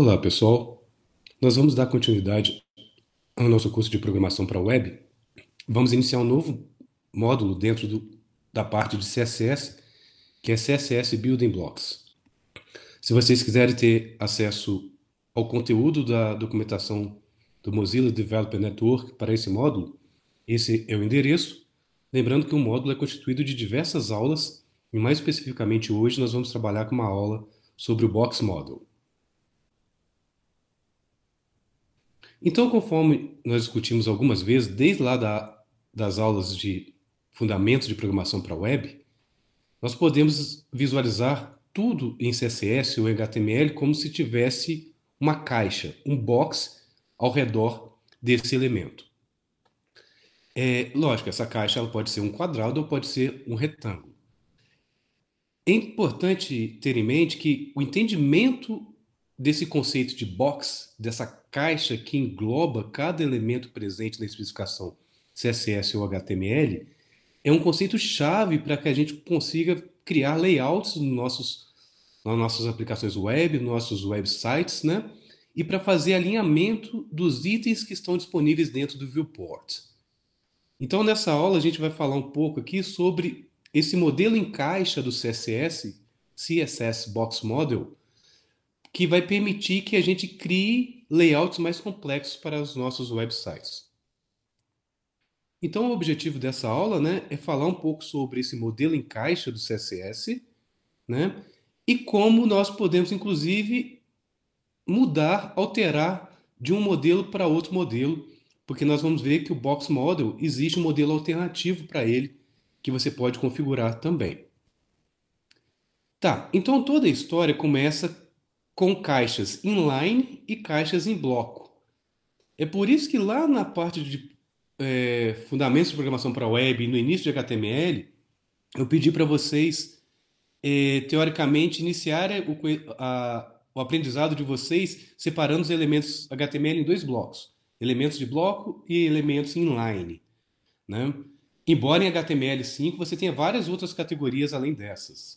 Olá, pessoal. Nós vamos dar continuidade ao nosso curso de programação para web. Vamos iniciar um novo módulo dentro do, da parte de CSS, que é CSS Building Blocks. Se vocês quiserem ter acesso ao conteúdo da documentação do Mozilla Developer Network para esse módulo, esse é o endereço. Lembrando que o módulo é constituído de diversas aulas, e mais especificamente hoje nós vamos trabalhar com uma aula sobre o Box Model. Então, conforme nós discutimos algumas vezes, desde lá da, das aulas de Fundamentos de Programação para Web, nós podemos visualizar tudo em CSS ou HTML como se tivesse uma caixa, um box ao redor desse elemento. É, lógico, essa caixa ela pode ser um quadrado ou pode ser um retângulo. É importante ter em mente que o entendimento desse conceito de box, dessa caixa que engloba cada elemento presente na especificação CSS ou HTML, é um conceito chave para que a gente consiga criar layouts nos nossos, nas nossas aplicações web, nossos websites, né? E para fazer alinhamento dos itens que estão disponíveis dentro do viewport. Então, nessa aula, a gente vai falar um pouco aqui sobre esse modelo em caixa do CSS, CSS Box Model, que vai permitir que a gente crie layouts mais complexos para os nossos websites. Então, o objetivo dessa aula né, é falar um pouco sobre esse modelo em caixa do CSS né, e como nós podemos, inclusive, mudar, alterar de um modelo para outro modelo, porque nós vamos ver que o Box Model existe um modelo alternativo para ele que você pode configurar também. Tá, então toda a história começa com caixas inline e caixas em bloco. É por isso que lá na parte de é, fundamentos de programação para web, no início de HTML, eu pedi para vocês, é, teoricamente, iniciarem o, a, o aprendizado de vocês separando os elementos HTML em dois blocos. Elementos de bloco e elementos inline. Né? Embora em HTML5 você tenha várias outras categorias além dessas.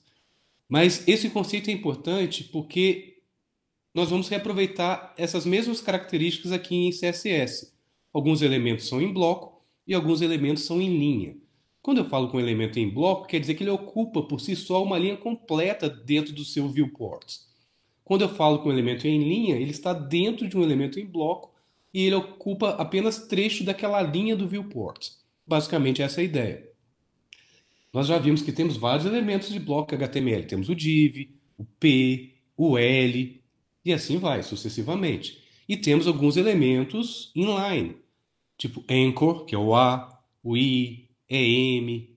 Mas esse conceito é importante porque nós vamos reaproveitar essas mesmas características aqui em CSS. Alguns elementos são em bloco e alguns elementos são em linha. Quando eu falo com um elemento em bloco, quer dizer que ele ocupa por si só uma linha completa dentro do seu viewport. Quando eu falo com um elemento em linha, ele está dentro de um elemento em bloco e ele ocupa apenas trecho daquela linha do viewport. Basicamente essa é a ideia. Nós já vimos que temos vários elementos de bloco HTML. Temos o div, o p, o l, e assim vai, sucessivamente. E temos alguns elementos inline, tipo anchor, que é o A, o I, EM,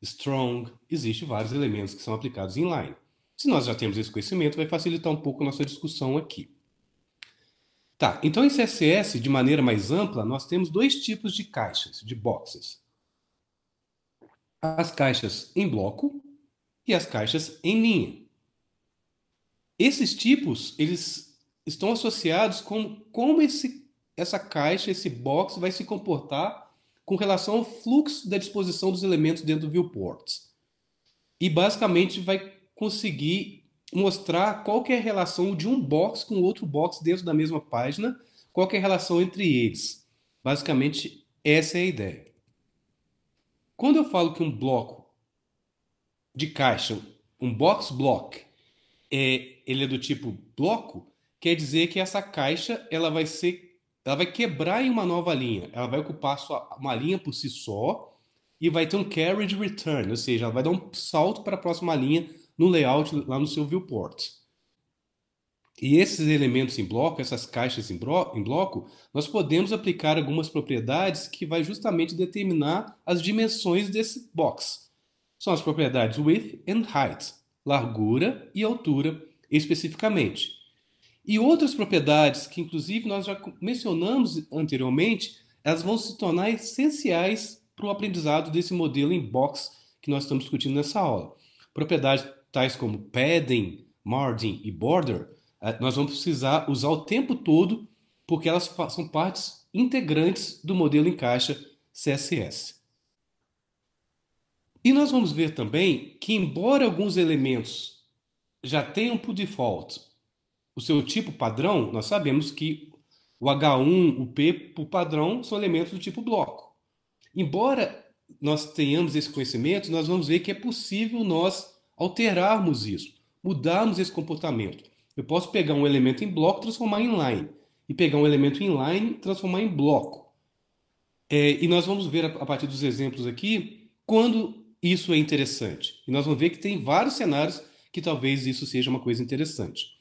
strong. Existem vários elementos que são aplicados inline. Se nós já temos esse conhecimento, vai facilitar um pouco a nossa discussão aqui. Tá, então em CSS, de maneira mais ampla, nós temos dois tipos de caixas, de boxes. As caixas em bloco e as caixas em linha. Esses tipos, eles estão associados com como esse, essa caixa, esse box vai se comportar com relação ao fluxo da disposição dos elementos dentro do viewport. E basicamente vai conseguir mostrar qual é a relação de um box com outro box dentro da mesma página, qual é a relação entre eles. Basicamente, essa é a ideia. Quando eu falo que um bloco de caixa, um box block, é, ele é do tipo bloco, quer dizer que essa caixa ela vai ser, ela vai quebrar em uma nova linha. Ela vai ocupar sua, uma linha por si só e vai ter um carriage return, ou seja, ela vai dar um salto para a próxima linha no layout lá no seu viewport. E esses elementos em bloco, essas caixas em, em bloco, nós podemos aplicar algumas propriedades que vai justamente determinar as dimensões desse box. São as propriedades width and height, largura e altura, especificamente. E outras propriedades que, inclusive, nós já mencionamos anteriormente, elas vão se tornar essenciais para o aprendizado desse modelo em box que nós estamos discutindo nessa aula. Propriedades tais como padding, margin e border, eh, nós vamos precisar usar o tempo todo porque elas são partes integrantes do modelo em caixa CSS. E nós vamos ver também que, embora alguns elementos já tem por default o seu tipo padrão, nós sabemos que o H1, o P, por padrão, são elementos do tipo bloco. Embora nós tenhamos esse conhecimento, nós vamos ver que é possível nós alterarmos isso, mudarmos esse comportamento. Eu posso pegar um elemento em bloco e transformar em line. E pegar um elemento em line e transformar em bloco. É, e nós vamos ver, a partir dos exemplos aqui, quando isso é interessante. E nós vamos ver que tem vários cenários que talvez isso seja uma coisa interessante.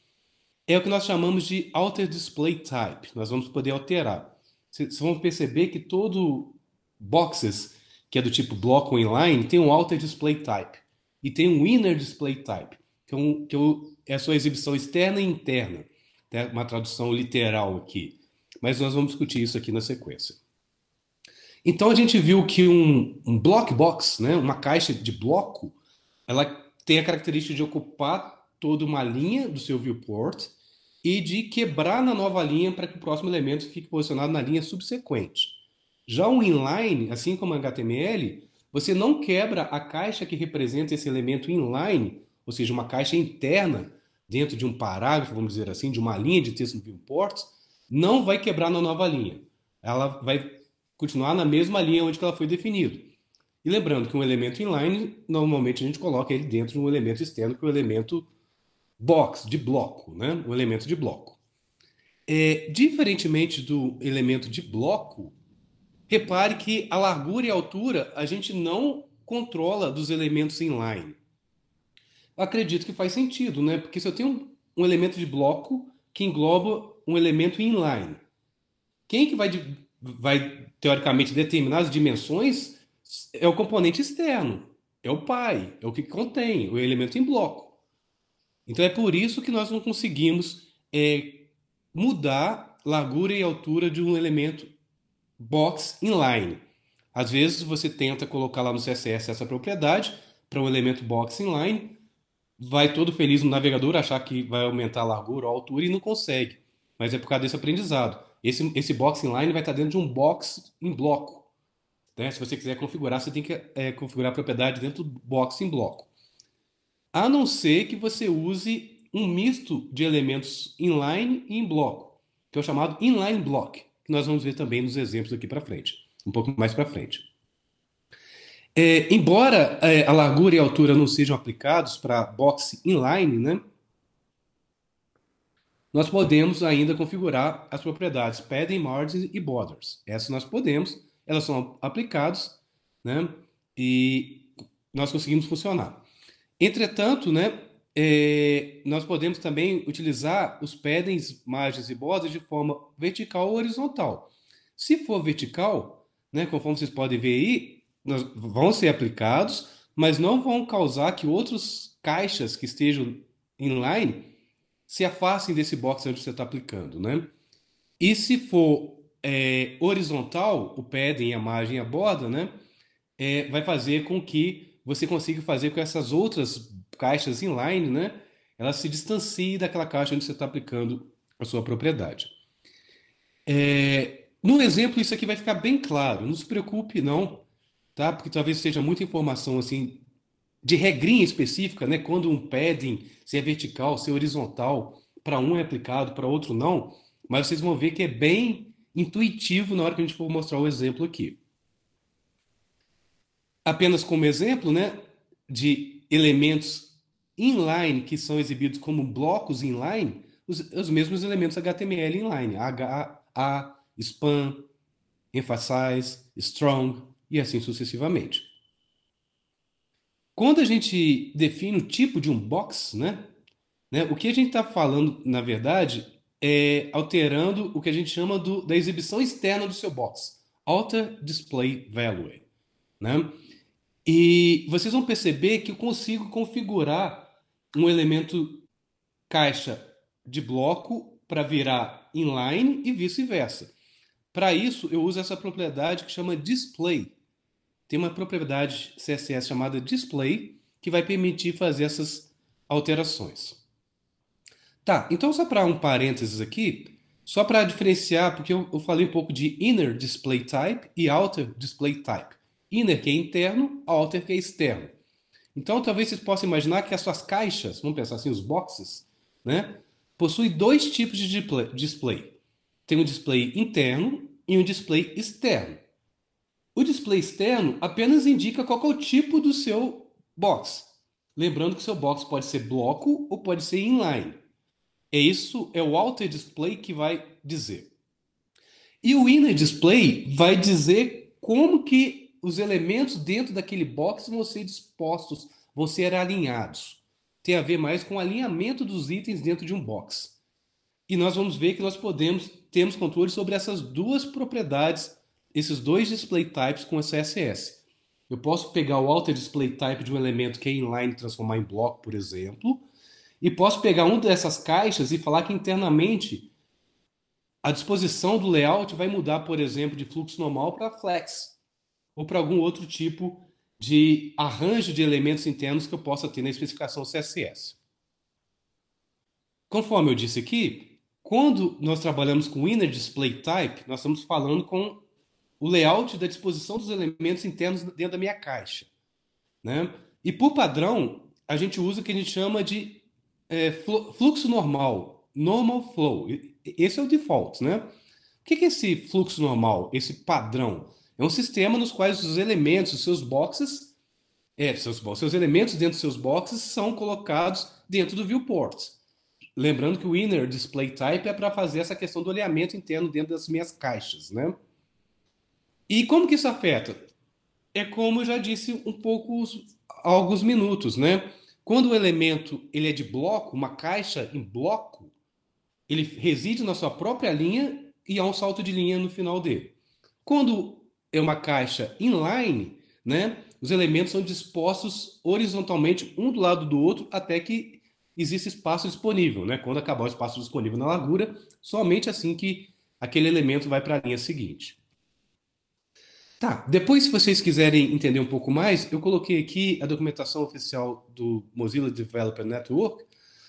É o que nós chamamos de Alter Display Type. Nós vamos poder alterar. Vocês vão perceber que todo boxes, que é do tipo bloco inline, tem um Alter Display Type. E tem um Inner Display Type, que é, um, que é, é a sua exibição externa e interna. Né? Uma tradução literal aqui. Mas nós vamos discutir isso aqui na sequência. Então a gente viu que um, um block box, né? uma caixa de bloco, ela tem a característica de ocupar toda uma linha do seu viewport e de quebrar na nova linha para que o próximo elemento fique posicionado na linha subsequente. Já o inline, assim como o HTML, você não quebra a caixa que representa esse elemento inline, ou seja, uma caixa interna dentro de um parágrafo, vamos dizer assim, de uma linha de texto no viewport, não vai quebrar na nova linha. Ela vai continuar na mesma linha onde ela foi definida. E lembrando que um elemento inline, normalmente a gente coloca ele dentro de um elemento externo, que é o um elemento box, de bloco, né? um elemento de bloco. É, diferentemente do elemento de bloco, repare que a largura e a altura a gente não controla dos elementos inline. Acredito que faz sentido, né? Porque se eu tenho um elemento de bloco que engloba um elemento inline, quem que vai, vai teoricamente determinar as dimensões é o componente externo, é o pai, é o que contém, o elemento em bloco. Então é por isso que nós não conseguimos é, mudar largura e altura de um elemento box inline. Às vezes você tenta colocar lá no CSS essa propriedade para um elemento box inline, vai todo feliz no navegador achar que vai aumentar a largura ou a altura e não consegue. Mas é por causa desse aprendizado. Esse, esse box inline vai estar dentro de um box em bloco. Né? Se você quiser configurar, você tem que é, configurar a propriedade dentro do box em bloco. A não ser que você use um misto de elementos inline e em bloco, que é o chamado inline block, que nós vamos ver também nos exemplos aqui para frente, um pouco mais para frente. É, embora é, a largura e a altura não sejam aplicados para box inline, né, nós podemos ainda configurar as propriedades padding, margins e borders. Essas nós podemos, elas são aplicadas, né? E nós conseguimos funcionar. Entretanto, né? É, nós podemos também utilizar os pênis, margens e bordas de forma vertical ou horizontal. Se for vertical, né, conforme vocês podem ver aí, nós, vão ser aplicados, mas não vão causar que outros caixas que estejam inline se afastem desse box onde você está aplicando. Né? E se for é, horizontal, o padding, a margem, a borda, né? É, vai fazer com que você consiga fazer com que essas outras caixas inline, né? Elas se distanciem daquela caixa onde você está aplicando a sua propriedade. É, no exemplo, isso aqui vai ficar bem claro. Não se preocupe, não, tá? Porque talvez seja muita informação assim de regrinha específica, né? Quando um padding, se é vertical, se é horizontal, para um é aplicado, para outro não. Mas vocês vão ver que é bem intuitivo na hora que a gente for mostrar o exemplo aqui. Apenas como exemplo, né, de elementos inline que são exibidos como blocos inline, os, os mesmos elementos HTML inline, H, A, span, emphasize, strong e assim sucessivamente. Quando a gente define o tipo de um box, né, né o que a gente está falando, na verdade, é, alterando o que a gente chama do, da exibição externa do seu box, Alter Display Value. Né? E vocês vão perceber que eu consigo configurar um elemento caixa de bloco para virar inline e vice-versa. Para isso, eu uso essa propriedade que chama display. Tem uma propriedade CSS chamada display que vai permitir fazer essas alterações. Tá, então só para um parênteses aqui, só para diferenciar, porque eu, eu, falei um pouco de inner display type e outer display type. Inner que é interno, outer que é externo. Então talvez vocês possam imaginar que as suas caixas, vamos pensar assim, os boxes, né, possuem dois tipos de display. Tem um display interno e um display externo. O display externo apenas indica qual é o tipo do seu box. Lembrando que seu box pode ser bloco ou pode ser inline. É isso, é o outer display que vai dizer. E o inner display vai dizer como que os elementos dentro daquele box vão ser dispostos, vão ser alinhados. Tem a ver mais com o alinhamento dos itens dentro de um box. E nós vamos ver que nós podemos temos controle sobre essas duas propriedades, esses dois display types com CSS. Eu posso pegar o outer display type de um elemento que é inline e transformar em bloco, por exemplo, e posso pegar uma dessas caixas e falar que internamente a disposição do layout vai mudar, por exemplo, de fluxo normal para flex ou para algum outro tipo de arranjo de elementos internos que eu possa ter na especificação CSS. Conforme eu disse aqui, quando nós trabalhamos com inner display type, nós estamos falando com o layout da disposição dos elementos internos dentro da minha caixa. Né? E por padrão, a gente usa o que a gente chama de é, fluxo normal, normal flow. Esse é o default, né? O que é esse fluxo normal, esse padrão? É um sistema nos quais os elementos, os seus boxes, é, seus, seus elementos dentro dos seus boxes são colocados dentro do viewport. Lembrando que o inner display type é para fazer essa questão do alinhamento interno dentro das minhas caixas, né? E como que isso afeta? É como eu já disse um pouco há alguns minutos, né? Quando o elemento ele é de bloco, uma caixa em bloco, ele reside na sua própria linha e há um salto de linha no final dele. Quando é uma caixa inline, né, os elementos são dispostos horizontalmente um do lado do outro até que exista espaço disponível. Né? Quando acabar o espaço disponível na largura, somente assim que aquele elemento vai para a linha seguinte. Tá, depois se vocês quiserem entender um pouco mais, eu coloquei aqui a documentação oficial do Mozilla Developer Network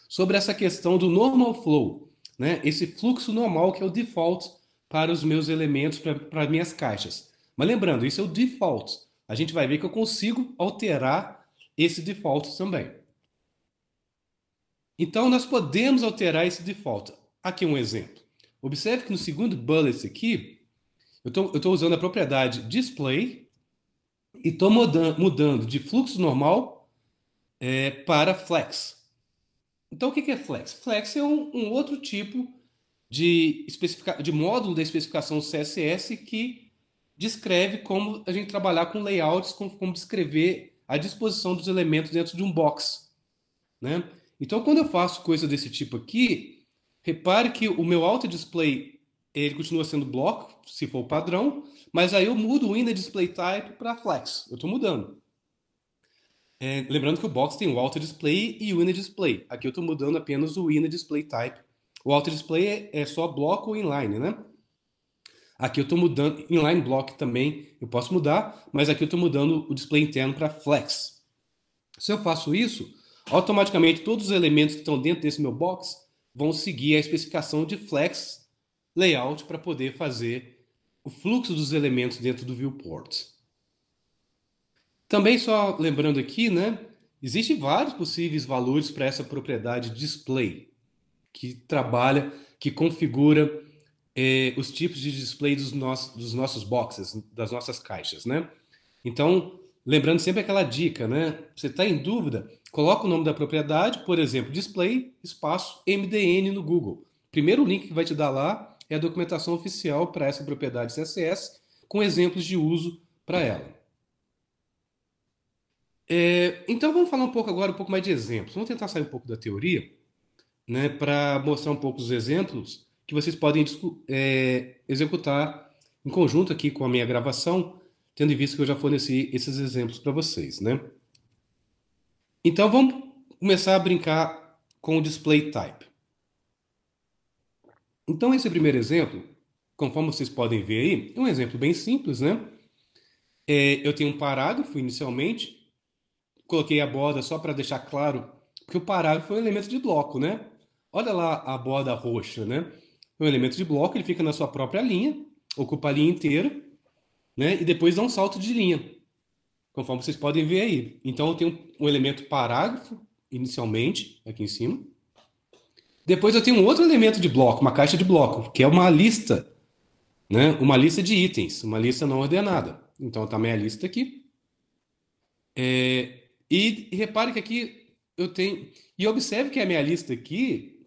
sobre essa questão do normal flow, né? Esse fluxo normal que é o default para os meus elementos, para minhas caixas. Mas lembrando, isso é o default. A gente vai ver que eu consigo alterar esse default também. Então, nós podemos alterar esse default. Aqui um exemplo. Observe que no segundo bullet aqui, eu estou usando a propriedade display e estou mudando, mudando de fluxo normal é, para flex. Então, o que é flex? Flex é um, um outro tipo de, de módulo da especificação CSS que descreve como a gente trabalhar com layouts, como, como descrever a disposição dos elementos dentro de um box. Né? Então, quando eu faço coisa desse tipo aqui, repare que o meu auto display ele continua sendo bloco, se for o padrão, mas aí eu mudo o inner display type para flex. Eu estou mudando. É, lembrando que o box tem o auto display e o inner display. Aqui eu estou mudando apenas o inner display type. O auto display é, é só bloco ou inline, né? Aqui eu estou mudando, inline block também eu posso mudar, mas aqui eu estou mudando o display interno para flex. Se eu faço isso, automaticamente todos os elementos que estão dentro desse meu box vão seguir a especificação de flex layout para poder fazer o fluxo dos elementos dentro do viewport. Também só lembrando aqui, né, existem vários possíveis valores para essa propriedade display, que trabalha, que configura eh, os tipos de display dos, nosso, dos nossos boxes, das nossas caixas, né? Então, lembrando sempre aquela dica, né? Você está em dúvida, coloca o nome da propriedade, por exemplo, display espaço MDN no Google. Primeiro link que vai te dar lá é a documentação oficial para essa propriedade CSS, com exemplos de uso para ela. É, então vamos falar um pouco agora, um pouco mais de exemplos. Vamos tentar sair um pouco da teoria, né, para mostrar um pouco os exemplos que vocês podem é, executar em conjunto aqui com a minha gravação, tendo em vista que eu já forneci esses exemplos para vocês, né? Então vamos começar a brincar com o display type. Então, esse primeiro exemplo, conforme vocês podem ver aí, é um exemplo bem simples, né? É, eu tenho um parágrafo inicialmente, coloquei a borda só para deixar claro, porque o parágrafo é um elemento de bloco, né? Olha lá a borda roxa, né? É um elemento de bloco, ele fica na sua própria linha, ocupa a linha inteira, né? E depois dá um salto de linha, conforme vocês podem ver aí. Então, eu tenho um elemento parágrafo, inicialmente, aqui em cima. Depois eu tenho um outro elemento de bloco, uma caixa de bloco, que é uma lista, né? uma lista de itens, uma lista não ordenada. Então está minha lista aqui. É, e, e repare que aqui eu tenho. E observe que a minha lista aqui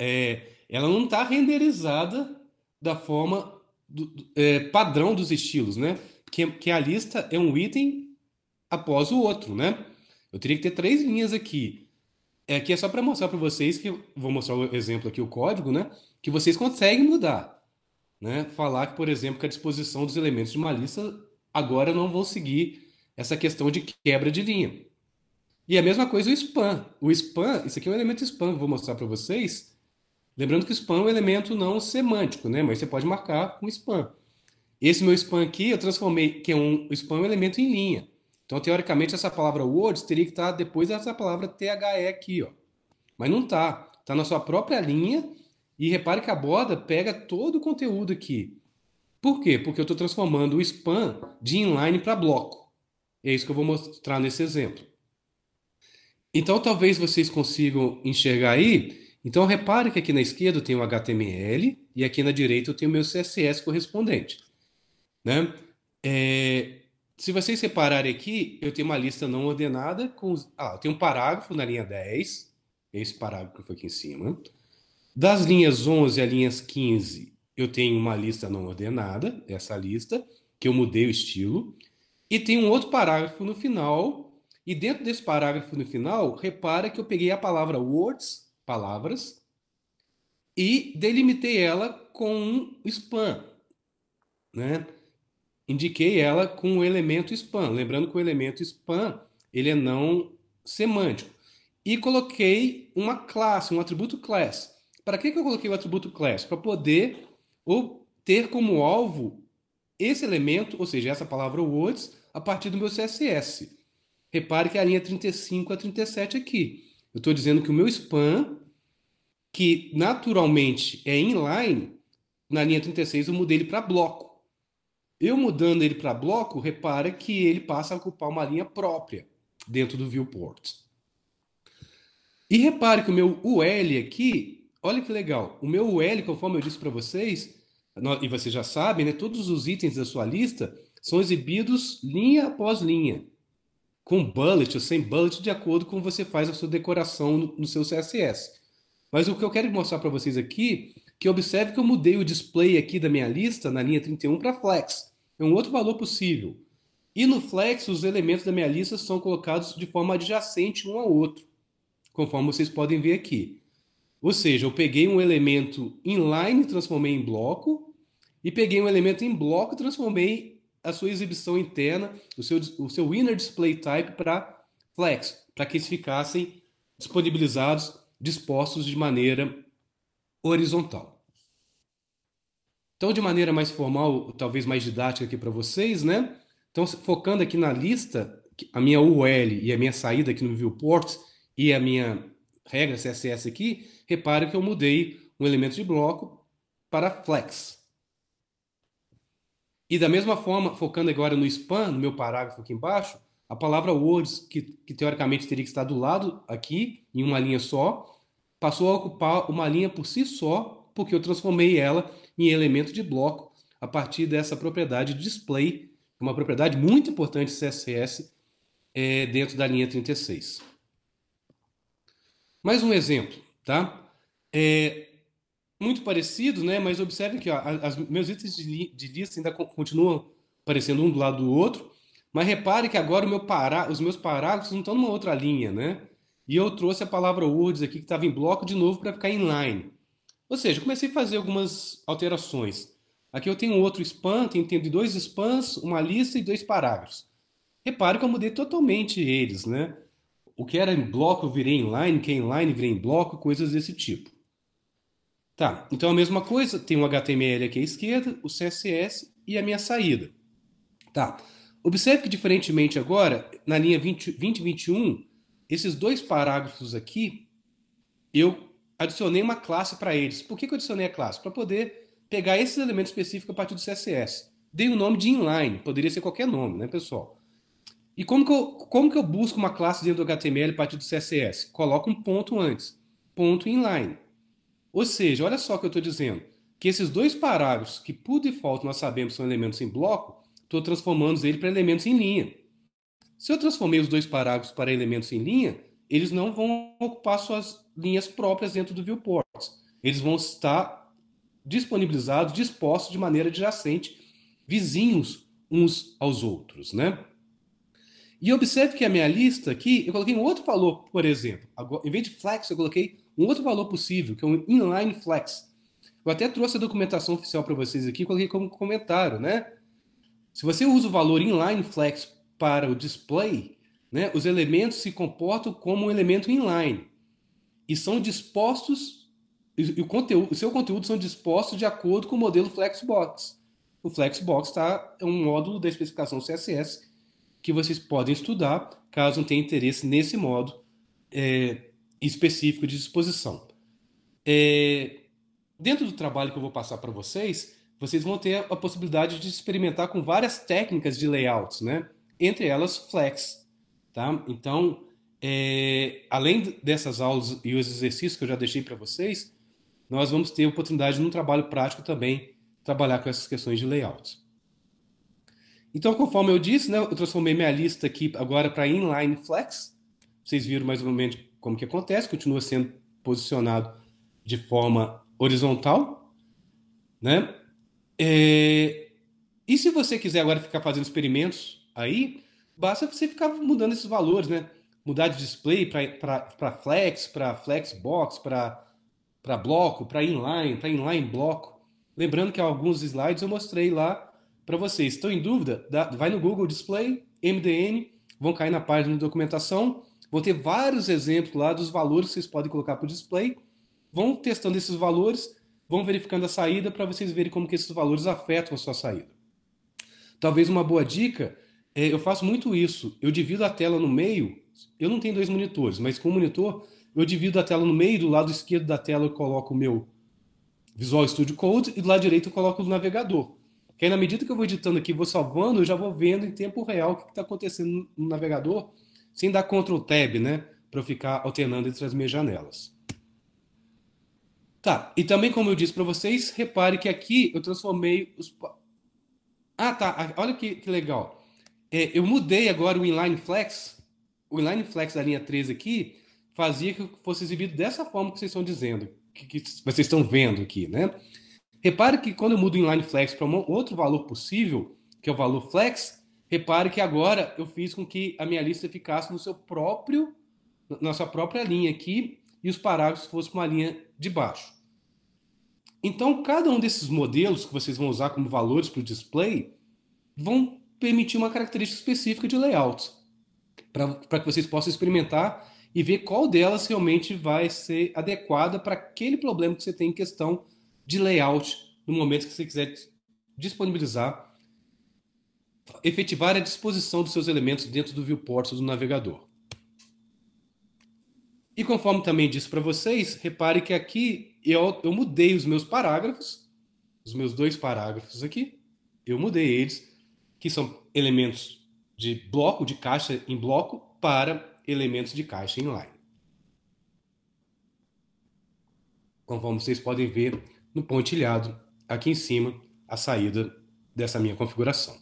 é, ela não está renderizada da forma do, do, é, padrão dos estilos, né? Que, que a lista é um item após o outro, né? Eu teria que ter três linhas aqui é, aqui é só para mostrar para vocês que vou mostrar o exemplo aqui, o código, né? Que vocês conseguem mudar, né? Falar que, por exemplo, que a disposição dos elementos de uma lista agora não vão seguir essa questão de quebra de linha. E a mesma coisa o spam. O spam, isso aqui é um elemento spam vou mostrar para vocês. Lembrando que o spam é um elemento não semântico, né? Mas você pode marcar com spam. Esse meu spam aqui eu transformei que é um o spam é um elemento em linha. Então, teoricamente, essa palavra words teria que estar depois dessa palavra THE aqui, ó. Mas não tá. Tá na sua própria linha e repare que a borda pega todo o conteúdo aqui. Por quê? Porque eu estou transformando o span de inline para bloco. É isso que eu vou mostrar nesse exemplo. Então, talvez vocês consigam enxergar aí. Então, repare que aqui na esquerda eu tenho o HTML e aqui na direita eu tenho o meu CSS correspondente. Né? É, se vocês separarem aqui, eu tenho uma lista não ordenada com. Ah, eu tenho um parágrafo na linha 10, esse parágrafo que foi aqui em cima. Das linhas 11 a linhas 15, eu tenho uma lista não ordenada, essa lista, que eu mudei o estilo. E tem um outro parágrafo no final. E dentro desse parágrafo no final, repara que eu peguei a palavra words, palavras, e delimitei ela com um span. Né? indiquei ela com o elemento spam. Lembrando que o elemento spam ele é não semântico. E coloquei uma classe, um atributo class. Para que, que eu coloquei o atributo class? Para poder ou ter como alvo esse elemento, ou seja, essa palavra words, a partir do meu CSS. Repare que a linha 35 a 37 aqui. Eu estou dizendo que o meu spam, que naturalmente é inline, na linha 36 eu mudei ele para bloco. Eu mudando ele para bloco, repara que ele passa a ocupar uma linha própria dentro do viewport. E repare que o meu UL aqui, olha que legal, o meu UL, conforme eu disse para vocês, e vocês já sabem, né, todos os itens da sua lista são exibidos linha após linha, com bullet ou sem bullet, de acordo com você faz a sua decoração no seu CSS. Mas o que eu quero mostrar para vocês aqui que observe que eu mudei o display aqui da minha lista, na linha 31, para flex. É um outro valor possível. E no flex, os elementos da minha lista são colocados de forma adjacente um ao outro, conforme vocês podem ver aqui. Ou seja, eu peguei um elemento inline e transformei em bloco, e peguei um elemento em bloco e transformei a sua exibição interna, o seu, o seu inner display type para flex, para que eles ficassem disponibilizados, dispostos de maneira horizontal. Então, de maneira mais formal, talvez mais didática aqui para vocês, né? Então, focando aqui na lista, a minha UL e a minha saída aqui no viewport e a minha regra CSS aqui, repare que eu mudei um elemento de bloco para flex. E da mesma forma, focando agora no span, no meu parágrafo aqui embaixo, a palavra words, que, que teoricamente teria que estar do lado aqui, em uma linha só, passou a ocupar uma linha por si só, porque eu transformei ela em elemento de bloco a partir dessa propriedade display, uma propriedade muito importante CSS é, dentro da linha 36. Mais um exemplo, tá? É, muito parecido, né? Mas observem que ó, as, meus itens de, de, lista ainda continuam aparecendo um do lado do outro, mas repare que agora meu os meus parágrafos não estão numa outra linha, né? E eu trouxe a palavra words aqui que estava em bloco de novo para ficar inline. Ou seja, comecei a fazer algumas alterações. Aqui eu tenho outro span, tenho dois spans, uma lista e dois parágrafos. Repare que eu mudei totalmente eles, né? O que era em bloco virei em line, que é inline virei em bloco, coisas desse tipo. Tá, então a mesma coisa, tem o HTML aqui à esquerda, o CSS e a minha saída. Tá, observe que diferentemente agora, na linha 20, 2021, esses dois parágrafos aqui, eu adicionei uma classe para eles. Por que, que eu adicionei a classe? Para poder pegar esses elementos específicos a partir do CSS. Dei o um nome de inline, poderia ser qualquer nome, né, pessoal? E como que, eu, como que eu busco uma classe dentro do HTML a partir do CSS? Coloco um ponto antes, ponto inline. Ou seja, olha só o que eu estou dizendo, que esses dois parágrafos, que por default nós sabemos são elementos em bloco, estou transformando eles para elementos em linha. Se eu transformei os dois parágrafos para elementos em linha, eles não vão ocupar suas linhas próprias dentro do viewport. Eles vão estar disponibilizados, dispostos de maneira adjacente, vizinhos uns aos outros, né? E observe que a minha lista aqui, eu coloquei um outro valor, por exemplo. Agora, em vez de flex, eu coloquei um outro valor possível, que é um inline flex. Eu até trouxe a documentação oficial para vocês aqui, coloquei como comentário, né? Se você usa o valor inline flex para o display, né, os elementos se comportam como um elemento inline e são dispostos e o, conteúdo, o seu conteúdo são dispostos de acordo com o modelo Flexbox. O Flexbox tá, é um módulo da especificação CSS que vocês podem estudar caso não interesse nesse modo é, específico de disposição. É, dentro do trabalho que eu vou passar para vocês, vocês vão ter a possibilidade de experimentar com várias técnicas de layouts, né? entre elas Flex. Tá? Então, é, além dessas aulas e os exercícios que eu já deixei para vocês, nós vamos ter oportunidade num trabalho prático também trabalhar com essas questões de layout. Então, conforme eu disse, né, eu transformei minha lista aqui agora para inline flex. Vocês viram mais ou menos como que acontece, continua sendo posicionado de forma horizontal, né? É... E se você quiser agora ficar fazendo experimentos aí, basta você ficar mudando esses valores, né? Mudar de display para flex, para flexbox, para bloco, para inline, para inline bloco. Lembrando que alguns slides eu mostrei lá para vocês. Estão em dúvida? Dá, vai no Google Display, MDN, vão cair na página de documentação. Vão ter vários exemplos lá dos valores que vocês podem colocar para o display. Vão testando esses valores, vão verificando a saída para vocês verem como que esses valores afetam a sua saída. Talvez uma boa dica é, eu faço muito isso. Eu divido a tela no meio. Eu não tenho dois monitores, mas com o monitor, eu divido a tela no meio. Do lado esquerdo da tela, eu coloco o meu Visual Studio Code e do lado direito, eu coloco o navegador. Que aí, na medida que eu vou editando aqui, vou salvando, eu já vou vendo em tempo real o que está acontecendo no navegador, sem dar Ctrl Tab, né? Para eu ficar alternando entre as minhas janelas. Tá, e também, como eu disse para vocês, repare que aqui eu transformei os. Ah, tá, olha que, que legal. É, eu mudei agora o inline flex. O inline flex da linha 3 aqui fazia que fosse exibido dessa forma que vocês estão dizendo, que, que vocês estão vendo aqui, né? Repare que quando eu mudo o inline flex para um outro valor possível, que é o valor flex, repare que agora eu fiz com que a minha lista ficasse no seu próprio, na sua própria linha aqui e os parágrafos fossem uma linha de baixo. Então, cada um desses modelos que vocês vão usar como valores para o display vão permitir uma característica específica de layout, para que vocês possam experimentar e ver qual delas realmente vai ser adequada para aquele problema que você tem em questão de layout no momento que você quiser disponibilizar, efetivar a disposição dos seus elementos dentro do viewport do navegador. E conforme também disse para vocês, repare que aqui eu, eu mudei os meus parágrafos, os meus dois parágrafos aqui, eu mudei eles que são elementos de bloco, de caixa em bloco, para elementos de caixa inline. Então, Conforme vocês podem ver no pontilhado, aqui em cima, a saída dessa minha configuração.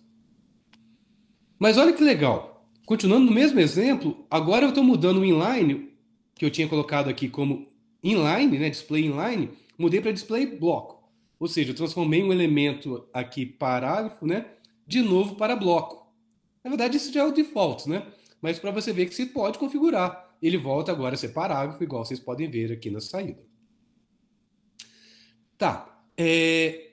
Mas olha que legal! Continuando no mesmo exemplo, agora eu estou mudando o inline, que eu tinha colocado aqui como inline, né, display inline, mudei para display bloco. Ou seja, eu transformei um elemento aqui parágrafo, né, de novo para bloco. Na verdade, isso já é o default, né? Mas para você ver que se pode configurar. Ele volta agora a ser parágrafo, igual vocês podem ver aqui na saída. Tá. É...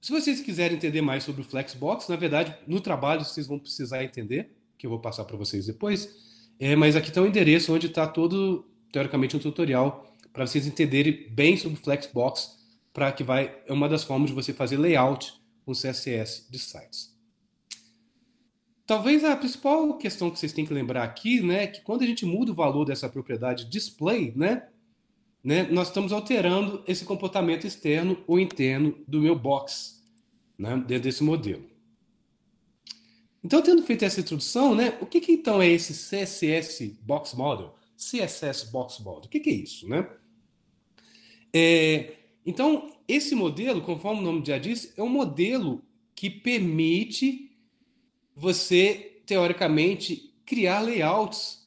Se vocês quiserem entender mais sobre o Flexbox, na verdade, no trabalho vocês vão precisar entender, que eu vou passar para vocês depois. É, mas aqui está o endereço onde está todo, teoricamente, um tutorial para vocês entenderem bem sobre o Flexbox, para que vai é uma das formas de você fazer layout com CSS de sites. Talvez a principal questão que vocês têm que lembrar aqui, né, é que quando a gente muda o valor dessa propriedade display, né, né, nós estamos alterando esse comportamento externo ou interno do meu box, né, dentro desse modelo. Então, tendo feito essa introdução, né, o que, que então é esse CSS Box Model? CSS Box Model, o que, que é isso, né? É, então, esse modelo, conforme o nome já disse, é um modelo que permite você, teoricamente, criar layouts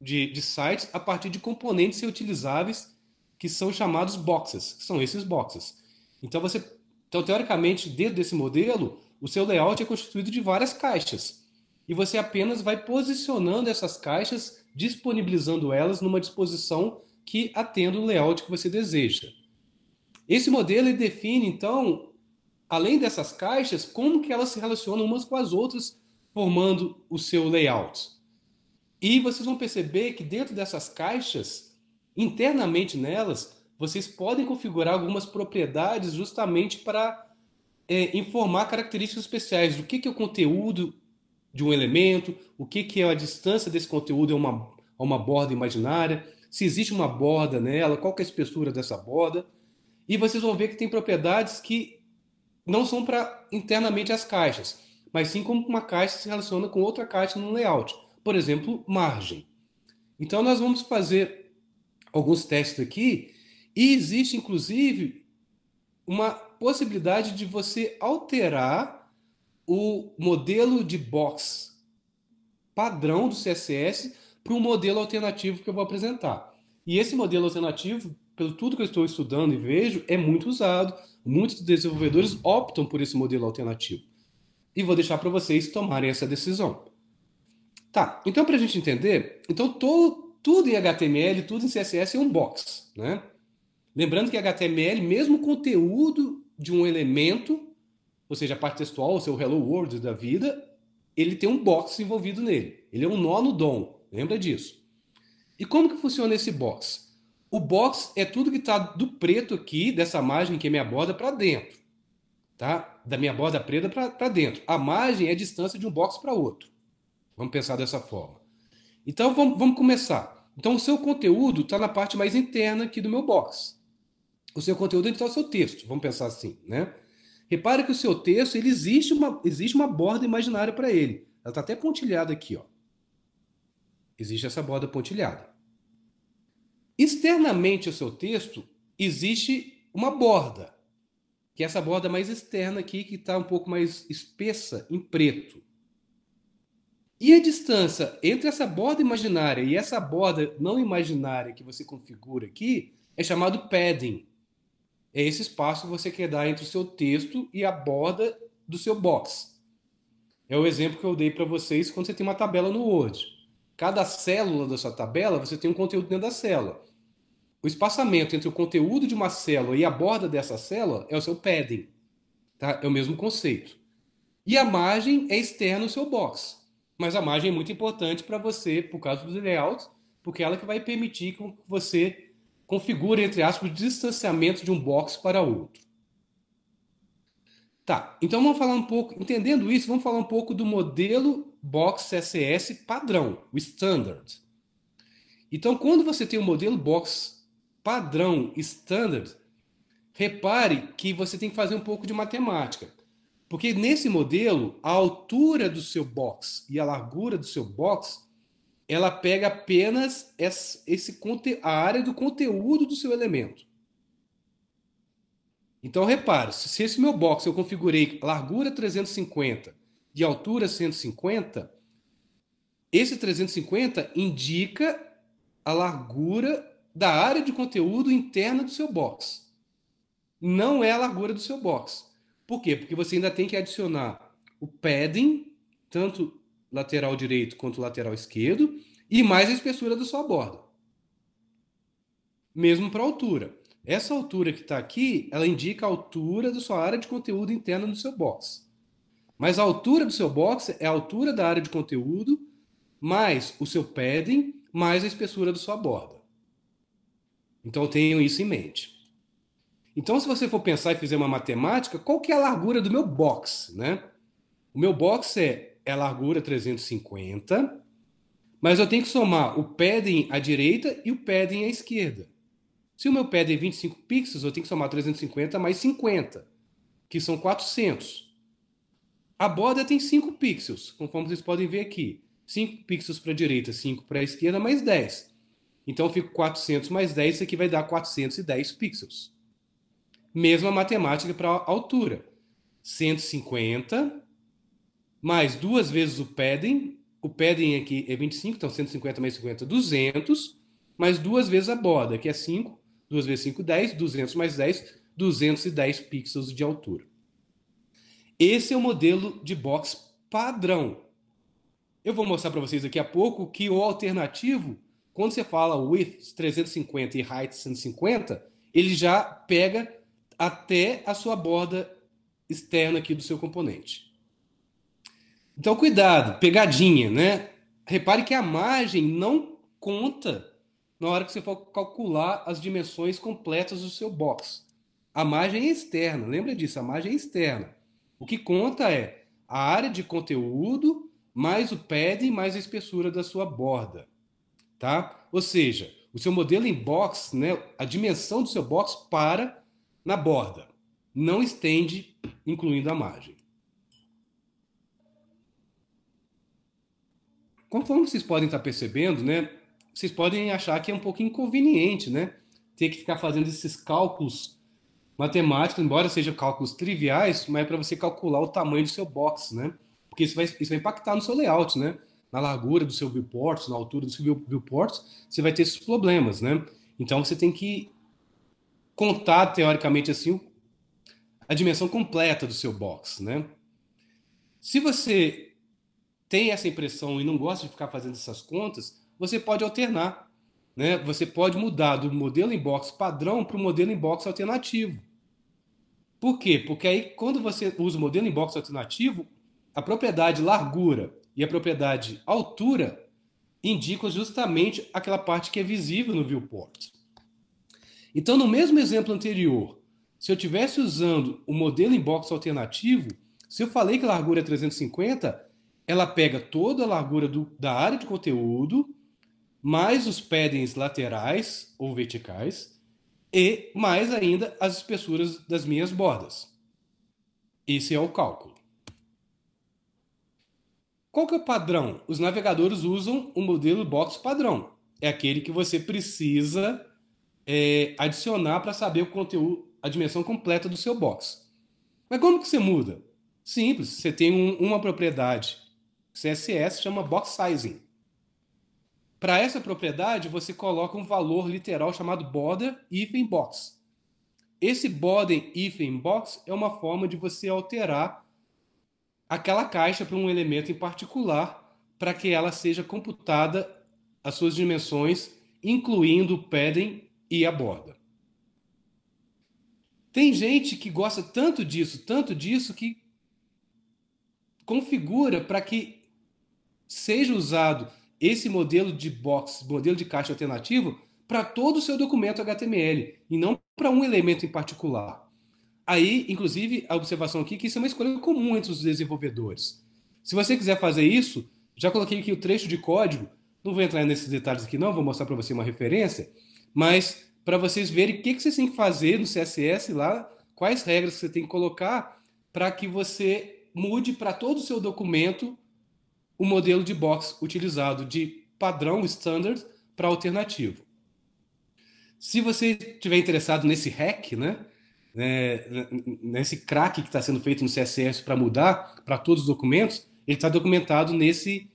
de, de sites a partir de componentes reutilizáveis que são chamados boxes, que são esses boxes. Então, você, então teoricamente, dentro desse modelo, o seu layout é constituído de várias caixas. E você apenas vai posicionando essas caixas, disponibilizando elas numa disposição que atenda o layout que você deseja. Esse modelo define, então, além dessas caixas, como que elas se relacionam umas com as outras, formando o seu layout. E vocês vão perceber que dentro dessas caixas, internamente nelas, vocês podem configurar algumas propriedades justamente para é, informar características especiais do que, que é o conteúdo de um elemento, o que, que é a distância desse conteúdo a uma, a uma borda imaginária, se existe uma borda nela, qual é a espessura dessa borda. E vocês vão ver que tem propriedades que não são para internamente as caixas, mas sim como uma caixa se relaciona com outra caixa no layout. Por exemplo, margem. Então nós vamos fazer alguns testes aqui e existe inclusive uma possibilidade de você alterar o modelo de box padrão do CSS para um modelo alternativo que eu vou apresentar. E esse modelo alternativo, pelo tudo que eu estou estudando e vejo, é muito usado muitos desenvolvedores optam por esse modelo alternativo. E vou deixar para vocês tomarem essa decisão. Tá, então para a gente entender, então tudo em HTML, tudo em CSS é um box, né? Lembrando que HTML, mesmo o conteúdo de um elemento, ou seja, a parte textual, o seu hello world da vida, ele tem um box envolvido nele. Ele é um nó no DOM, lembra disso. E como que funciona esse box? O box é tudo que está do preto aqui, dessa margem que é minha borda, para dentro. Tá? Da minha borda preta para dentro. A margem é a distância de um box para outro. Vamos pensar dessa forma. Então, vamos, vamos começar. Então, o seu conteúdo está na parte mais interna aqui do meu box. O seu conteúdo está então, é o seu texto. Vamos pensar assim, né? Repare que o seu texto, ele existe uma, existe uma borda imaginária para ele. Ela está até pontilhada aqui, ó. Existe essa borda pontilhada externamente ao seu texto existe uma borda, que é essa borda mais externa aqui, que está um pouco mais espessa, em preto. E a distância entre essa borda imaginária e essa borda não imaginária que você configura aqui é chamado padding. É esse espaço que você quer dar entre o seu texto e a borda do seu box. É o exemplo que eu dei para vocês quando você tem uma tabela no Word. Cada célula da sua tabela, você tem um conteúdo dentro da célula. O espaçamento entre o conteúdo de uma célula e a borda dessa célula é o seu padding. Tá? É o mesmo conceito. E a margem é externa ao seu box. Mas a margem é muito importante para você, por causa dos layouts, porque é ela que vai permitir que você configure, entre aspas, o distanciamento de um box para outro. Tá, então vamos falar um pouco, entendendo isso, vamos falar um pouco do modelo box CSS padrão, o standard. Então, quando você tem o um modelo box padrão standard, repare que você tem que fazer um pouco de matemática. Porque nesse modelo, a altura do seu box e a largura do seu box, ela pega apenas esse, esse a área do conteúdo do seu elemento. Então, repare, se esse meu box eu configurei largura 350 e altura 150, esse 350 indica a largura da área de conteúdo interna do seu box. Não é a largura do seu box. Por quê? Porque você ainda tem que adicionar o padding, tanto lateral direito quanto lateral esquerdo, e mais a espessura da sua borda. Mesmo para a altura. Essa altura que está aqui, ela indica a altura da sua área de conteúdo interna do seu box. Mas a altura do seu box é a altura da área de conteúdo, mais o seu padding, mais a espessura da sua borda. Então eu tenho isso em mente. Então, se você for pensar e fizer uma matemática, qual que é a largura do meu box, né? O meu box é, é a largura 350, mas eu tenho que somar o padding à direita e o padding à esquerda. Se o meu padding é 25 pixels, eu tenho que somar 350 mais 50, que são 400. A borda tem 5 pixels, conforme vocês podem ver aqui. 5 pixels para a direita, 5 para a esquerda, mais 10. Então eu fico 400 mais 10, isso aqui vai dar 410 pixels. Mesma matemática para a altura. 150 mais duas vezes o padding. O padding aqui é 25, então 150 mais 50, 200. Mais duas vezes a borda, que é 5. duas vezes 5, 10. 200 mais 10, 210 pixels de altura. Esse é o modelo de box padrão. Eu vou mostrar para vocês daqui a pouco que o alternativo quando você fala width 350 e height 150, ele já pega até a sua borda externa aqui do seu componente. Então, cuidado, pegadinha, né? Repare que a margem não conta na hora que você for calcular as dimensões completas do seu box. A margem é externa, lembra disso, a margem é externa. O que conta é a área de conteúdo mais o padding mais a espessura da sua borda tá? Ou seja, o seu modelo em box, né, a dimensão do seu box para na borda, não estende incluindo a margem. Conforme vocês podem estar percebendo, né, vocês podem achar que é um pouco inconveniente, né, ter que ficar fazendo esses cálculos matemáticos, embora sejam cálculos triviais, mas é para você calcular o tamanho do seu box, né? Porque isso vai, isso vai impactar no seu layout, né? na largura do seu viewport, na altura do seu viewport, você vai ter esses problemas, né? Então você tem que contar teoricamente assim a dimensão completa do seu box, né? Se você tem essa impressão e não gosta de ficar fazendo essas contas, você pode alternar, né? Você pode mudar do modelo inbox padrão para o modelo inbox alternativo. Por quê? Porque aí quando você usa o modelo inbox alternativo, a propriedade largura e a propriedade altura indicam justamente aquela parte que é visível no viewport. Então, no mesmo exemplo anterior, se eu estivesse usando o modelo em box alternativo, se eu falei que a largura é 350, ela pega toda a largura do, da área de conteúdo, mais os paddings laterais ou verticais, e mais ainda as espessuras das minhas bordas. Esse é o cálculo. Qual que é o padrão? Os navegadores usam o modelo box padrão. É aquele que você precisa é, adicionar para saber o conteúdo, a dimensão completa do seu box. Mas como que você muda? Simples, você tem um, uma propriedade CSS chama box sizing. Para essa propriedade, você coloca um valor literal chamado border box. Esse border box é uma forma de você alterar aquela caixa para um elemento em particular para que ela seja computada as suas dimensões, incluindo o padding e a borda. Tem gente que gosta tanto disso, tanto disso, que configura para que seja usado esse modelo de box, modelo de caixa alternativo, para todo o seu documento HTML, e não para um elemento em particular. Aí, inclusive, a observação aqui é que isso é uma escolha comum entre os desenvolvedores. Se você quiser fazer isso, já coloquei aqui o trecho de código, não vou entrar nesses detalhes aqui não, vou mostrar para você uma referência, mas para vocês verem o que, que vocês têm que fazer no CSS lá, quais regras você tem que colocar para que você mude para todo o seu documento o modelo de box utilizado de padrão standard para alternativo. Se você estiver interessado nesse hack, né, né, nesse crack que está sendo feito no CSS para mudar para todos os documentos, ele está documentado nesse,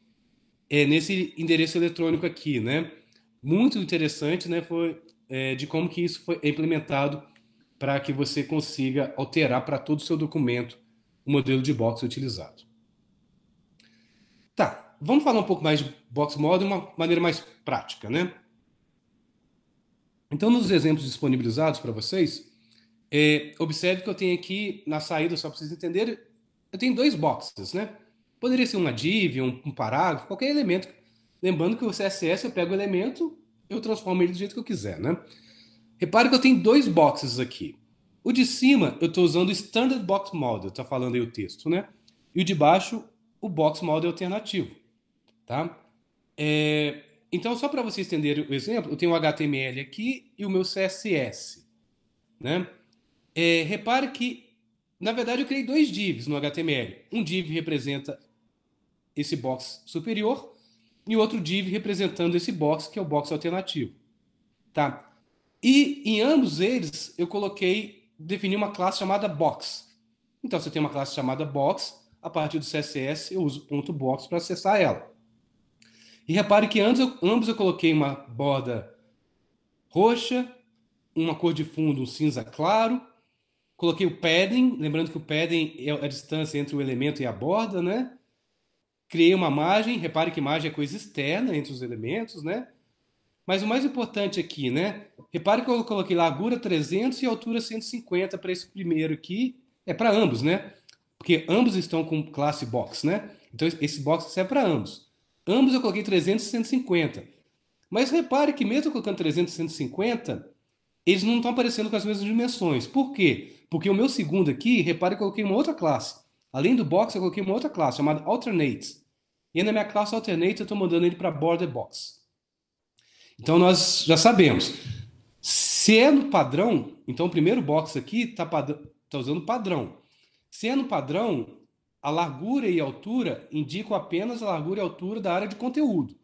é, nesse endereço eletrônico aqui, né? Muito interessante, né? Foi é, de como que isso foi implementado para que você consiga alterar para todo o seu documento o modelo de box utilizado. Tá, vamos falar um pouco mais de box model de uma maneira mais prática, né? Então, nos exemplos disponibilizados para vocês, é, observe que eu tenho aqui na saída, só para vocês entenderem, eu tenho dois boxes, né? Poderia ser uma div, um, um parágrafo, qualquer elemento. Lembrando que o CSS eu pego o elemento, eu transformo ele do jeito que eu quiser, né? Repare que eu tenho dois boxes aqui. O de cima eu estou usando o Standard Box Model, está falando aí o texto, né? E o de baixo, o Box Model alternativo, tá? É, então, só para vocês entenderem o exemplo, eu tenho o HTML aqui e o meu CSS, né? É, repare que, na verdade, eu criei dois divs no HTML. Um div representa esse box superior e outro div representando esse box, que é o box alternativo. Tá? E em ambos eles, eu coloquei, defini uma classe chamada box. Então, se eu tenho uma classe chamada box, a partir do CSS eu uso ponto .box para acessar ela. E repare que eu, ambos eu coloquei uma borda roxa, uma cor de fundo um cinza claro Coloquei o padding, lembrando que o padding é a distância entre o elemento e a borda, né? Criei uma margem, repare que margem é coisa externa entre os elementos, né? Mas o mais importante aqui, né? Repare que eu coloquei largura 300 e altura 150 para esse primeiro aqui. É para ambos, né? Porque ambos estão com classe box, né? Então esse box serve para ambos. Ambos eu coloquei 300 e 150. Mas repare que mesmo colocando 300 e 150, eles não estão aparecendo com as mesmas dimensões. Por quê? Porque o meu segundo aqui, repare que eu coloquei uma outra classe. Além do box, eu coloquei uma outra classe chamada alternate. E na minha classe alternate, eu estou mandando ele para border box. Então nós já sabemos. Se é no padrão, então o primeiro box aqui está tá usando padrão. Se é no padrão, a largura e a altura indicam apenas a largura e a altura da área de conteúdo.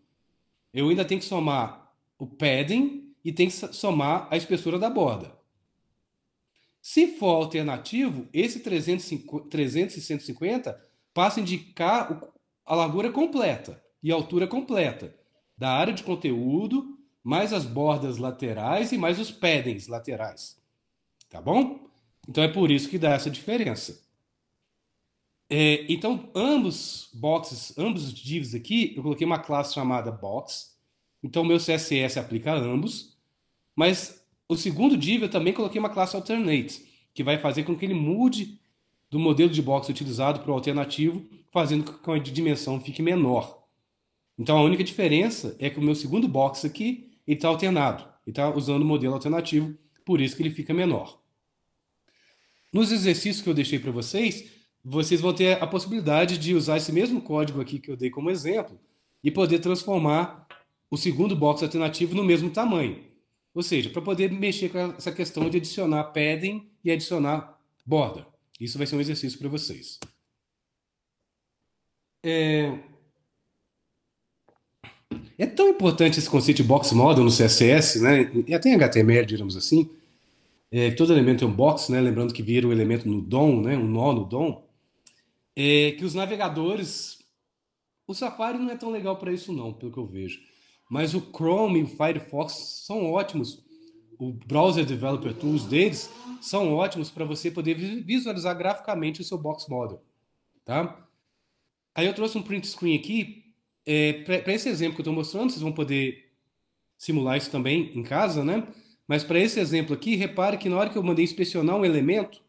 Eu ainda tenho que somar o padding e tenho que somar a espessura da borda. Se for alternativo, esse 350, 300 e 150 passa a indicar a largura completa e a altura completa da área de conteúdo, mais as bordas laterais e mais os pedens laterais. Tá bom? Então é por isso que dá essa diferença. É, então, ambos boxes, ambos os divs aqui, eu coloquei uma classe chamada box. Então, meu CSS aplica a ambos. Mas o segundo div eu também coloquei uma classe alternate, que vai fazer com que ele mude do modelo de box utilizado para o alternativo, fazendo com que a dimensão fique menor. Então a única diferença é que o meu segundo box aqui está alternado, está usando o modelo alternativo, por isso que ele fica menor. Nos exercícios que eu deixei para vocês, vocês vão ter a possibilidade de usar esse mesmo código aqui que eu dei como exemplo e poder transformar o segundo box alternativo no mesmo tamanho. Ou seja, para poder mexer com essa questão de adicionar padding e adicionar borda. Isso vai ser um exercício para vocês. É... é... tão importante esse conceito de box model no CSS, né? E até em HTML, digamos assim, é, todo elemento é um box, né? Lembrando que vira um elemento no DOM, né? Um nó no DOM, é que os navegadores, o Safari não é tão legal para isso não, pelo que eu vejo mas o Chrome e o Firefox são ótimos. O Browser Developer Tools deles são ótimos para você poder visualizar graficamente o seu box model, tá? Aí eu trouxe um print screen aqui é, para esse exemplo que eu estou mostrando, vocês vão poder simular isso também em casa, né? Mas para esse exemplo aqui, repare que na hora que eu mandei inspecionar um elemento,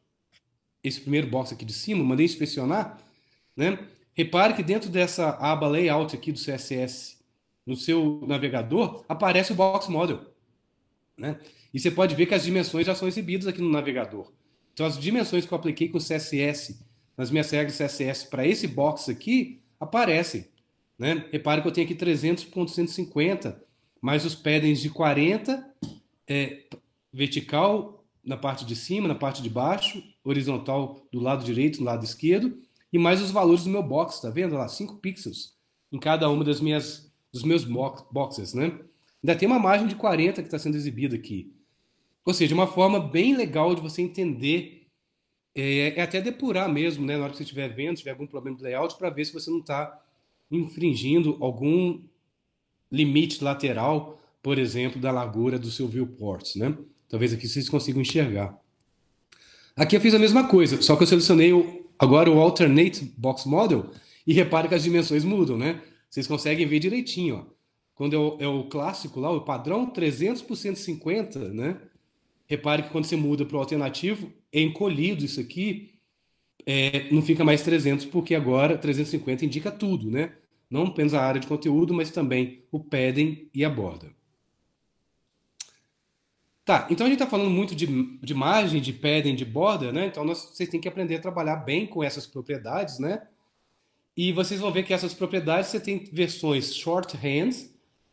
esse primeiro box aqui de cima, mandei inspecionar, né? Repare que dentro dessa aba layout aqui do CSS no seu navegador, aparece o box model. Né? E você pode ver que as dimensões já são exibidas aqui no navegador. Então, as dimensões que eu apliquei com o CSS, nas minhas regras CSS, para esse box aqui, aparecem. Né? Repare que eu tenho aqui 300.150, mais os paddings de 40, é, vertical na parte de cima, na parte de baixo, horizontal do lado direito, do lado esquerdo, e mais os valores do meu box, tá vendo? lá, 5 pixels em cada uma das minhas dos meus boxes, né? Ainda tem uma margem de 40 que está sendo exibida aqui. Ou seja, uma forma bem legal de você entender, é, é até depurar mesmo, né? Na hora que você estiver vendo, se tiver algum problema de layout, para ver se você não está infringindo algum limite lateral, por exemplo, da largura do seu viewport, né? Talvez aqui vocês consigam enxergar. Aqui eu fiz a mesma coisa, só que eu selecionei o, agora o Alternate Box Model e repare que as dimensões mudam, né? Vocês conseguem ver direitinho, ó. Quando é o, é o clássico lá, o padrão 300 por 150, né? Repare que quando você muda para o alternativo, é encolhido isso aqui, é, não fica mais 300, porque agora 350 indica tudo, né? Não apenas a área de conteúdo, mas também o padding e a borda. Tá, então a gente está falando muito de, de margem, de padding de borda, né? Então nós, vocês têm que aprender a trabalhar bem com essas propriedades, né? E vocês vão ver que essas propriedades você tem versões shorthand,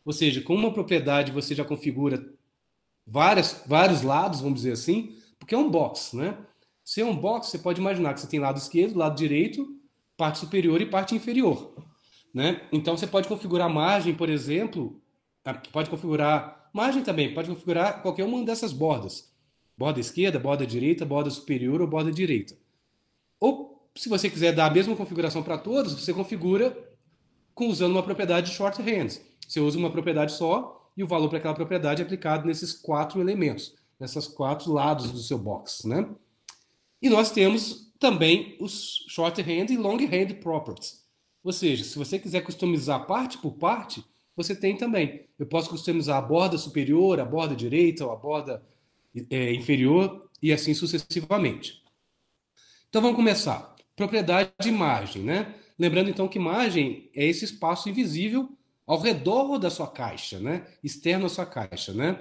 ou seja, com uma propriedade você já configura várias, vários lados, vamos dizer assim, porque é um box, né? Se é um box, você pode imaginar que você tem lado esquerdo, lado direito, parte superior e parte inferior, né? Então você pode configurar margem, por exemplo, ah, pode configurar margem também, pode configurar qualquer uma dessas bordas. Borda esquerda, borda direita, borda superior ou borda direita. Ou se você quiser dar a mesma configuração para todos, você configura usando uma propriedade de shorthand. Você usa uma propriedade só e o valor para aquela propriedade é aplicado nesses quatro elementos, nesses quatro lados do seu box. Né? E nós temos também os shorthand e longhand properties. Ou seja, se você quiser customizar parte por parte, você tem também. Eu posso customizar a borda superior, a borda direita ou a borda é, inferior e assim sucessivamente. Então vamos começar propriedade de margem, né? Lembrando então que margem é esse espaço invisível ao redor da sua caixa, né? Externo à sua caixa, né?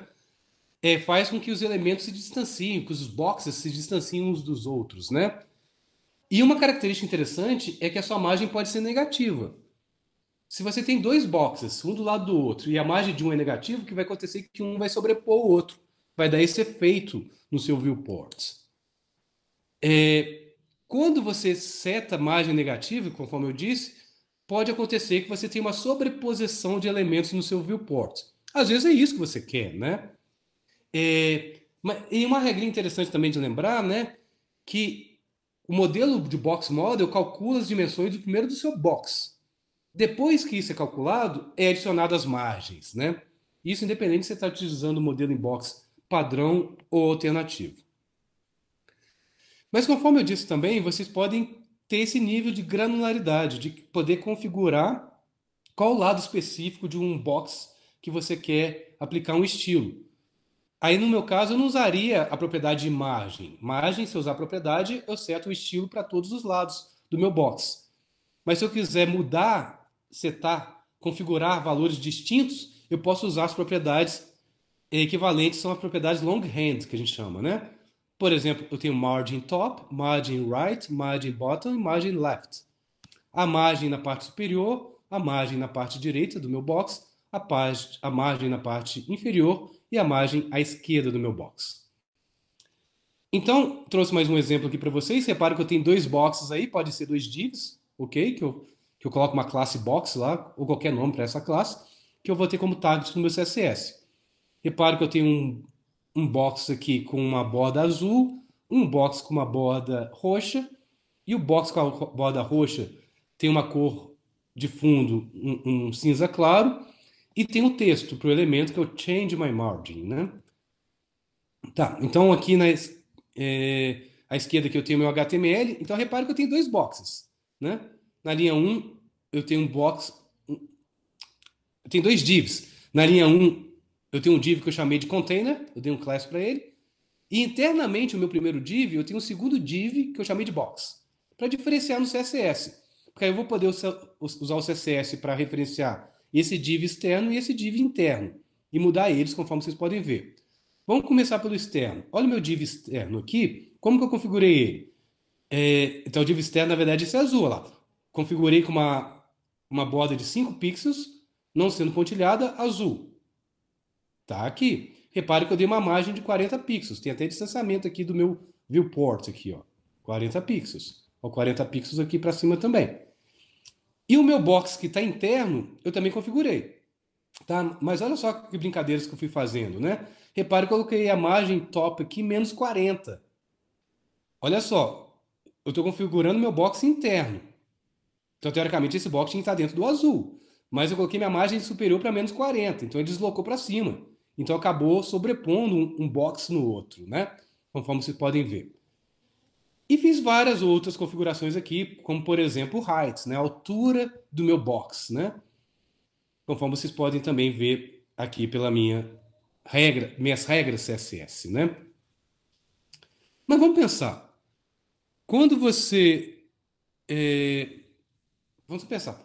É, faz com que os elementos se distanciem, que os boxes se distanciem uns dos outros, né? E uma característica interessante é que a sua margem pode ser negativa. Se você tem dois boxes, um do lado do outro, e a margem de um é negativa, o que vai acontecer é que um vai sobrepor o outro. Vai dar esse efeito no seu viewport. É, quando você seta margem negativa, conforme eu disse, pode acontecer que você tenha uma sobreposição de elementos no seu viewport. Às vezes é isso que você quer, né? É, e uma regrinha interessante também de lembrar, né? Que o modelo de box model calcula as dimensões do primeiro do seu box. Depois que isso é calculado, é adicionado as margens, né? Isso independente se você está utilizando o modelo em box padrão ou alternativo. Mas conforme eu disse também, vocês podem ter esse nível de granularidade, de poder configurar qual lado específico de um box que você quer aplicar um estilo. Aí, no meu caso, eu não usaria a propriedade margem. Margem, se eu usar a propriedade, eu seto o estilo para todos os lados do meu box. Mas se eu quiser mudar, setar, configurar valores distintos, eu posso usar as propriedades equivalentes, são as propriedades longhand, que a gente chama, né? Por exemplo, eu tenho margin top, margin right, margin bottom e margin left. A margem na parte superior, a margem na parte direita do meu box, a, parte, a margem na parte inferior e a margem à esquerda do meu box. Então, trouxe mais um exemplo aqui para vocês. Repara que eu tenho dois boxes aí, pode ser dois divs, ok? Que eu, que eu coloco uma classe box lá, ou qualquer nome para essa classe, que eu vou ter como target no meu CSS. Repara que eu tenho um, um box aqui com uma borda azul, um box com uma borda roxa, e o box com a borda roxa tem uma cor de fundo, um, um cinza claro, e tem o um texto para o elemento que é o change my margin, né? Tá, então aqui na, é, à esquerda que eu tenho meu HTML, então repare que eu tenho dois boxes, né? Na linha 1 eu tenho um box, um, eu tenho dois divs. Na linha 1 eu tenho um div que eu chamei de container, eu dei um class para ele. E internamente, o meu primeiro div, eu tenho um segundo div que eu chamei de box, para diferenciar no CSS. Porque aí eu vou poder usar o CSS para referenciar esse div externo e esse div interno e mudar eles conforme vocês podem ver. Vamos começar pelo externo. Olha o meu div externo aqui. Como que eu configurei ele? É, então, o div externo, na verdade, esse é azul. lá. Configurei com uma, uma borda de 5 pixels, não sendo pontilhada, azul. Tá aqui. Repare que eu dei uma margem de 40 pixels. Tem até distanciamento aqui do meu viewport aqui, ó. 40 pixels. Ó, 40 pixels aqui para cima também. E o meu box que está interno, eu também configurei. Tá? Mas olha só que brincadeiras que eu fui fazendo, né? Repare que eu coloquei a margem top aqui, menos 40. Olha só, eu estou configurando meu box interno. Então, teoricamente, esse box tinha que estar dentro do azul. Mas eu coloquei minha margem superior para menos 40, então ele deslocou para cima. Então acabou sobrepondo um box no outro, né? Conforme vocês podem ver. E fiz várias outras configurações aqui, como por exemplo height, né? a altura do meu box, né? Conforme vocês podem também ver aqui pela minha regra, minhas regras CSS, né? Mas vamos pensar. Quando você é... vamos pensar,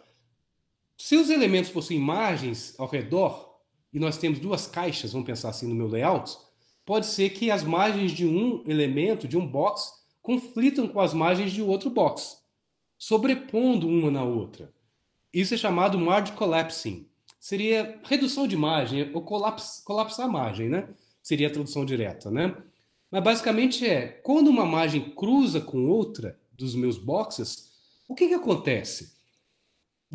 se os elementos fossem imagens ao redor, e nós temos duas caixas, vamos pensar assim no meu layout, pode ser que as margens de um elemento, de um box, conflitam com as margens de outro box, sobrepondo uma na outra. Isso é chamado margin collapsing. Seria redução de margem, ou colaps colapsar a margem, né? Seria a tradução direta, né? Mas basicamente é, quando uma margem cruza com outra dos meus boxes, o que, que acontece?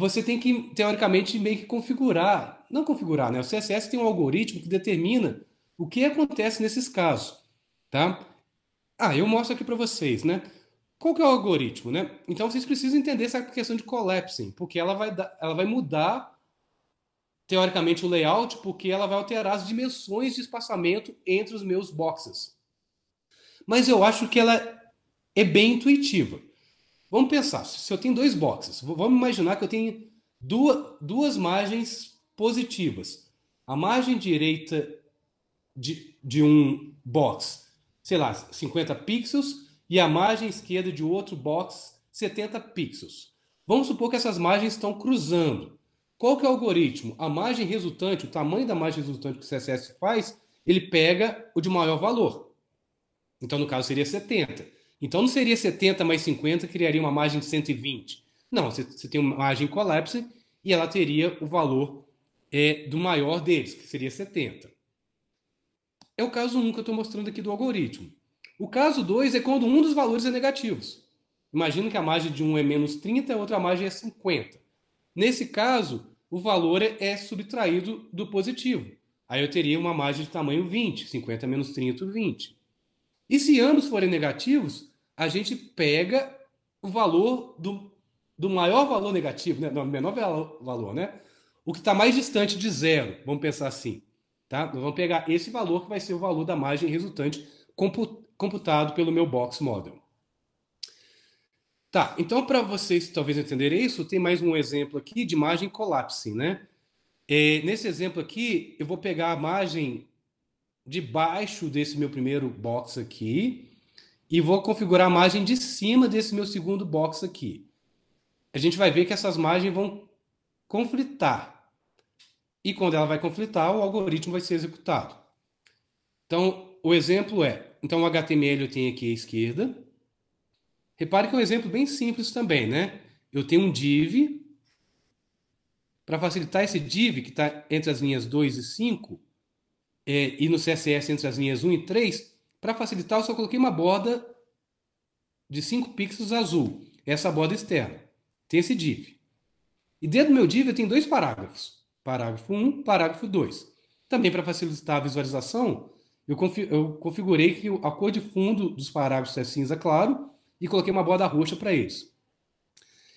você tem que, teoricamente, meio que configurar. Não configurar, né? O CSS tem um algoritmo que determina o que acontece nesses casos, tá? Ah, eu mostro aqui para vocês, né? Qual que é o algoritmo, né? Então, vocês precisam entender essa questão de collapsing, porque ela vai, dar, ela vai mudar, teoricamente, o layout, porque ela vai alterar as dimensões de espaçamento entre os meus boxes. Mas eu acho que ela é bem intuitiva. Vamos pensar, se eu tenho dois boxes, vamos imaginar que eu tenho duas, duas margens positivas. A margem direita de, de um box, sei lá, 50 pixels, e a margem esquerda de outro box, 70 pixels. Vamos supor que essas margens estão cruzando. Qual que é o algoritmo? A margem resultante, o tamanho da margem resultante que o CSS faz, ele pega o de maior valor. Então, no caso, seria 70. Então não seria 70 mais 50 criaria uma margem de 120. Não, você, você tem uma margem colapse e ela teria o valor é, do maior deles, que seria 70. É o caso 1 que eu estou mostrando aqui do algoritmo. O caso 2 é quando um dos valores é negativo. Imagina que a margem de um é menos 30 e a outra margem é 50. Nesse caso, o valor é, é subtraído do positivo. Aí eu teria uma margem de tamanho 20, 50 menos 30, 20. E se ambos forem negativos, a gente pega o valor do, do maior valor negativo, né? Não, menor valor, né? O que está mais distante de zero, vamos pensar assim. Tá? Nós vamos pegar esse valor que vai ser o valor da margem resultante computado pelo meu box model. Tá, então para vocês talvez entenderem isso, tem mais um exemplo aqui de margem collapsing, né? É, nesse exemplo aqui, eu vou pegar a margem debaixo desse meu primeiro box aqui, e vou configurar a margem de cima desse meu segundo box aqui. A gente vai ver que essas margens vão conflitar. E quando ela vai conflitar, o algoritmo vai ser executado. Então, o exemplo é, então o HTML eu tenho aqui à esquerda. Repare que é um exemplo bem simples também, né? Eu tenho um div. Para facilitar esse div, que está entre as linhas 2 e 5, é, e no CSS entre as linhas 1 e 3, para facilitar, eu só coloquei uma borda de 5 pixels azul, essa borda externa. Tem esse div. E dentro do meu div eu tenho dois parágrafos. Parágrafo 1, parágrafo 2. Também para facilitar a visualização, eu, confi eu, configurei que a cor de fundo dos parágrafos é cinza claro e coloquei uma borda roxa para eles.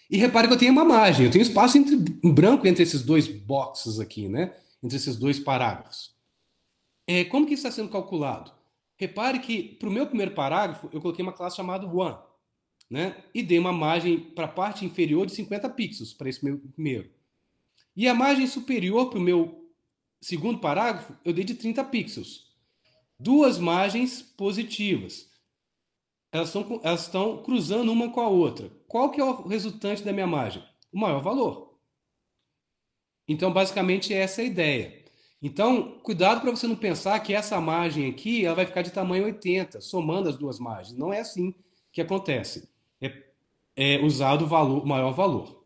E repare que eu tenho uma margem, eu tenho espaço entre, em branco entre esses dois boxes aqui, né? Entre esses dois parágrafos. É, como que isso está sendo calculado? Repare que, para o meu primeiro parágrafo, eu coloquei uma classe chamada One, né? E dei uma margem para a parte inferior de 50 pixels, para esse meu primeiro. E a margem superior para o meu segundo parágrafo, eu dei de 30 pixels. Duas margens positivas. Elas estão, elas estão cruzando uma com a outra. Qual que é o resultante da minha margem? O maior valor. Então, basicamente, essa é a ideia. Então, cuidado para você não pensar que essa margem aqui ela vai ficar de tamanho 80, somando as duas margens. Não é assim que acontece. É, é usado o valor, maior valor.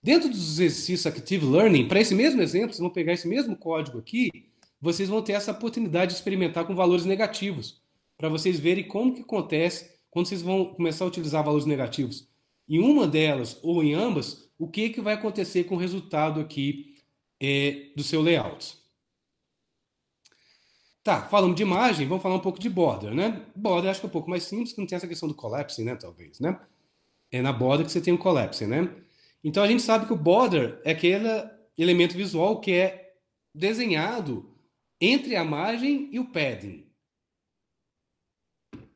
Dentro dos exercícios Active Learning, para esse mesmo exemplo, vocês vão pegar esse mesmo código aqui, vocês vão ter essa oportunidade de experimentar com valores negativos, para vocês verem como que acontece quando vocês vão começar a utilizar valores negativos. Em uma delas ou em ambas, o que, que vai acontecer com o resultado aqui é, do seu layout. Tá, falamos de imagem, vamos falar um pouco de border, né? Border acho que é um pouco mais simples, que não tem essa questão do collapsing, né? Talvez, né? É na border que você tem o um collapsing, né? Então a gente sabe que o border é aquele elemento visual que é desenhado entre a margem e o padding.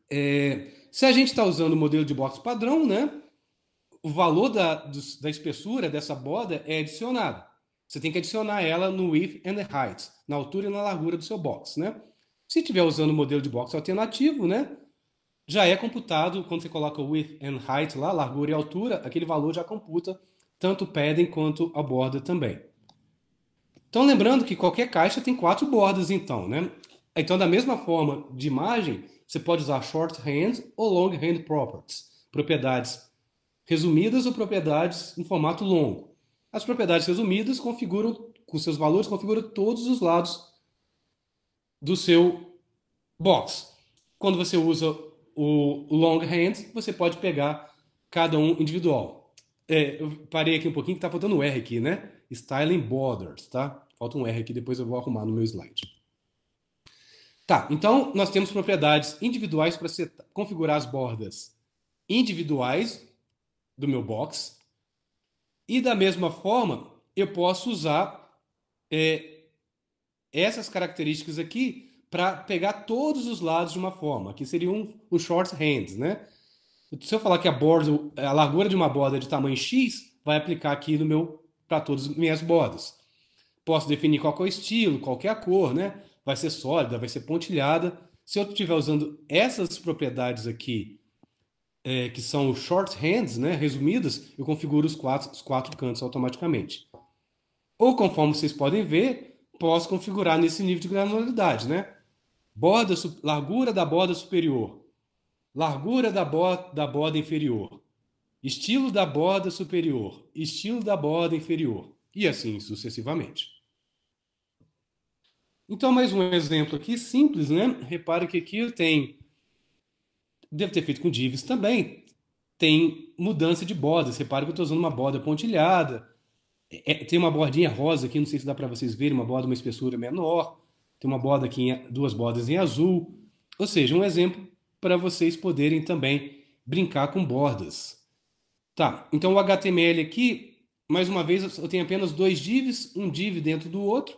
É, se a gente está usando o modelo de box padrão, né? O valor da, da espessura dessa borda é adicionado. Você tem que adicionar ela no width and height, na altura e na largura do seu box, né? Se estiver usando o modelo de box alternativo, né? Já é computado, quando você coloca o width and height lá, largura e altura, aquele valor já computa tanto o padding quanto a borda também. Então, lembrando que qualquer caixa tem quatro bordas, então, né? Então, da mesma forma de imagem, você pode usar shorthand ou longhand properties, propriedades resumidas ou propriedades em formato longo. As propriedades resumidas configuram, com seus valores, configuram todos os lados do seu box. Quando você usa o long você pode pegar cada um individual. É, eu parei aqui um pouquinho que está faltando um R aqui, né? Styling borders, tá? Falta um R aqui, depois eu vou arrumar no meu slide. Tá, então nós temos propriedades individuais para configurar as bordas individuais do meu box e da mesma forma, eu posso usar é, essas características aqui para pegar todos os lados de uma forma, que seria um, um shorthand, né? Se eu falar que a borda, a largura de uma borda é de tamanho X, vai aplicar aqui no meu para todas as minhas bordas. Posso definir qual é o estilo, qual é a cor, né? Vai ser sólida, vai ser pontilhada. Se eu estiver usando essas propriedades aqui é, que são shorthands, né, resumidas, eu configuro os quatro, os quatro cantos automaticamente. Ou, conforme vocês podem ver, posso configurar nesse nível de granularidade, né? Borda, largura da borda superior, largura da, bo da borda inferior, estilo da borda superior, estilo da borda inferior, e assim sucessivamente. Então, mais um exemplo aqui simples, né? Repare que aqui eu tenho Deve ter feito com divs também, tem mudança de borda. Você repara que eu estou usando uma borda pontilhada. É, é, tem uma bordinha rosa aqui, não sei se dá para vocês verem, uma borda, uma espessura menor. Tem uma borda aqui, duas bordas em azul. Ou seja, um exemplo para vocês poderem também brincar com bordas. Tá, então o HTML aqui, mais uma vez, eu tenho apenas dois divs, um div dentro do outro.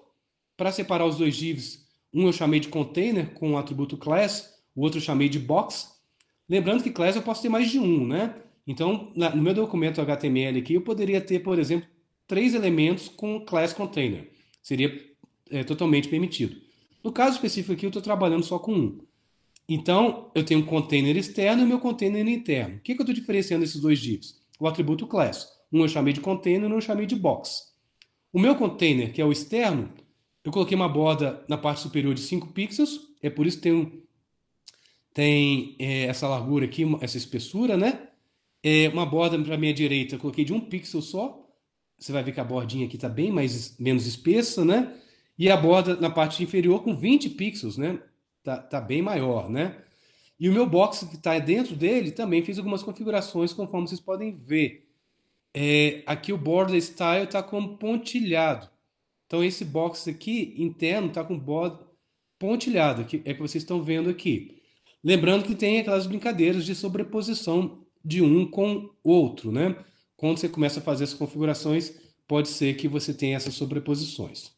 Para separar os dois divs, um eu chamei de container com o atributo class, o outro eu chamei de box Lembrando que class eu posso ter mais de um, né? Então, no meu documento HTML aqui, eu poderia ter, por exemplo, três elementos com class container. Seria é, totalmente permitido. No caso específico aqui, eu estou trabalhando só com um. Então, eu tenho um container externo e meu container interno. O que, que eu estou diferenciando esses dois divs? O atributo class. Um eu chamei de container, e um eu chamei de box. O meu container, que é o externo, eu coloquei uma borda na parte superior de 5 pixels, é por isso que tem um, tem é, essa largura aqui, essa espessura, né? É, uma borda para a minha direita eu coloquei de um pixel só. Você vai ver que a bordinha aqui está bem mais, menos espessa, né? E a borda na parte inferior com 20 pixels, né? Tá, tá bem maior, né? E o meu box que está dentro dele também fiz algumas configurações, conforme vocês podem ver. É, aqui o border style está como pontilhado. Então esse box aqui interno está com borda pontilhada, que é que vocês estão vendo aqui. Lembrando que tem aquelas brincadeiras de sobreposição de um com o outro, né? Quando você começa a fazer as configurações, pode ser que você tenha essas sobreposições.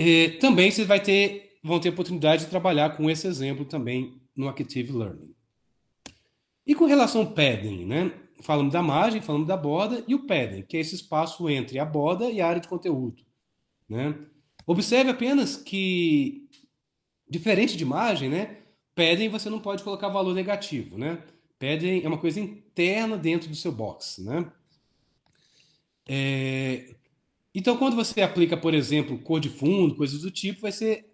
E é, também você vai ter, vão ter oportunidade de trabalhar com esse exemplo também no Active Learning. E com relação ao padding, né? Falamos da margem, falamos da borda e o padding, que é esse espaço entre a borda e a área de conteúdo, né? Observe apenas que Diferente de imagem, né? Pedem, você não pode colocar valor negativo, né? Pedem é uma coisa interna dentro do seu box, né? É... Então, quando você aplica, por exemplo, cor de fundo, coisas do tipo, vai ser,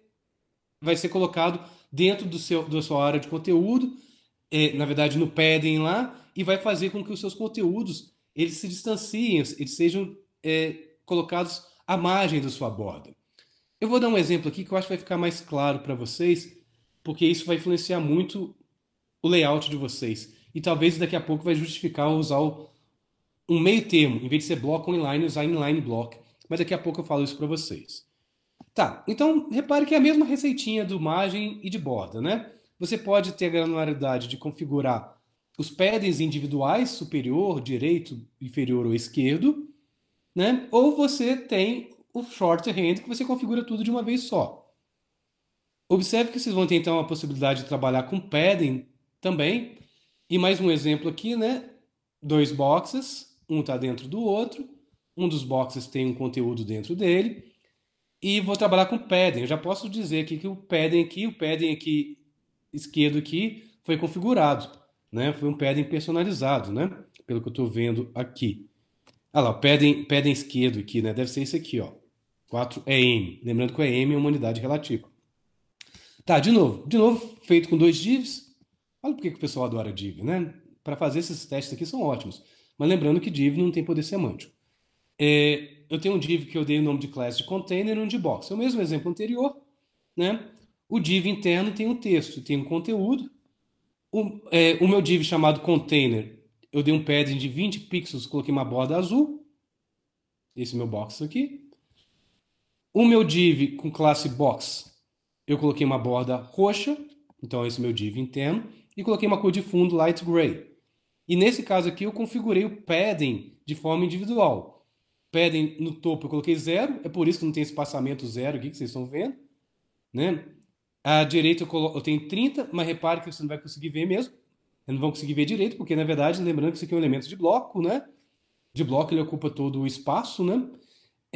vai ser colocado dentro do seu, da sua área de conteúdo, é, na verdade, no padding lá, e vai fazer com que os seus conteúdos eles se distanciem, eles sejam é, colocados à margem da sua borda. Eu vou dar um exemplo aqui que eu acho que vai ficar mais claro para vocês, porque isso vai influenciar muito o layout de vocês. E talvez daqui a pouco vai justificar usar um meio termo, em vez de ser bloco inline, usar inline block. Mas daqui a pouco eu falo isso para vocês. Tá, então repare que é a mesma receitinha do margem e de borda, né? Você pode ter a granularidade de configurar os paddings individuais, superior, direito, inferior ou esquerdo, né? Ou você tem o shorthand, que você configura tudo de uma vez só. Observe que vocês vão ter então a possibilidade de trabalhar com padding também. E mais um exemplo aqui, né? Dois boxes, um está dentro do outro, um dos boxes tem um conteúdo dentro dele. E vou trabalhar com padding. Eu já posso dizer aqui que o padding aqui, o padding aqui esquerdo aqui foi configurado, né? Foi um padding personalizado, né? Pelo que eu estou vendo aqui. Ah lá, o padding, padding esquerdo aqui, né? Deve ser esse aqui, ó. 4 EM. É lembrando que o EM é, é uma unidade relativa. Tá, de novo. De novo, feito com dois divs. Olha por que o pessoal adora div, né? Para fazer esses testes aqui são ótimos. Mas lembrando que div não tem poder semântico. É, eu tenho um div que eu dei o nome de classe de container e um de box. É o mesmo exemplo anterior, né? O div interno tem um texto, tem um conteúdo. O, é, o meu div chamado container, eu dei um padding de 20 pixels, coloquei uma borda azul. Esse meu box aqui. O meu div com classe box, eu coloquei uma borda roxa, então é esse é o meu div interno, e coloquei uma cor de fundo light gray. E nesse caso aqui eu configurei o padding de forma individual. Padding no topo eu coloquei zero, é por isso que não tem espaçamento zero aqui que vocês estão vendo. Né? À direita eu, colo... eu tenho 30, mas repare que você não vai conseguir ver mesmo. não vão conseguir ver direito, porque na verdade, lembrando que isso aqui é um elemento de bloco, né? De bloco ele ocupa todo o espaço, né?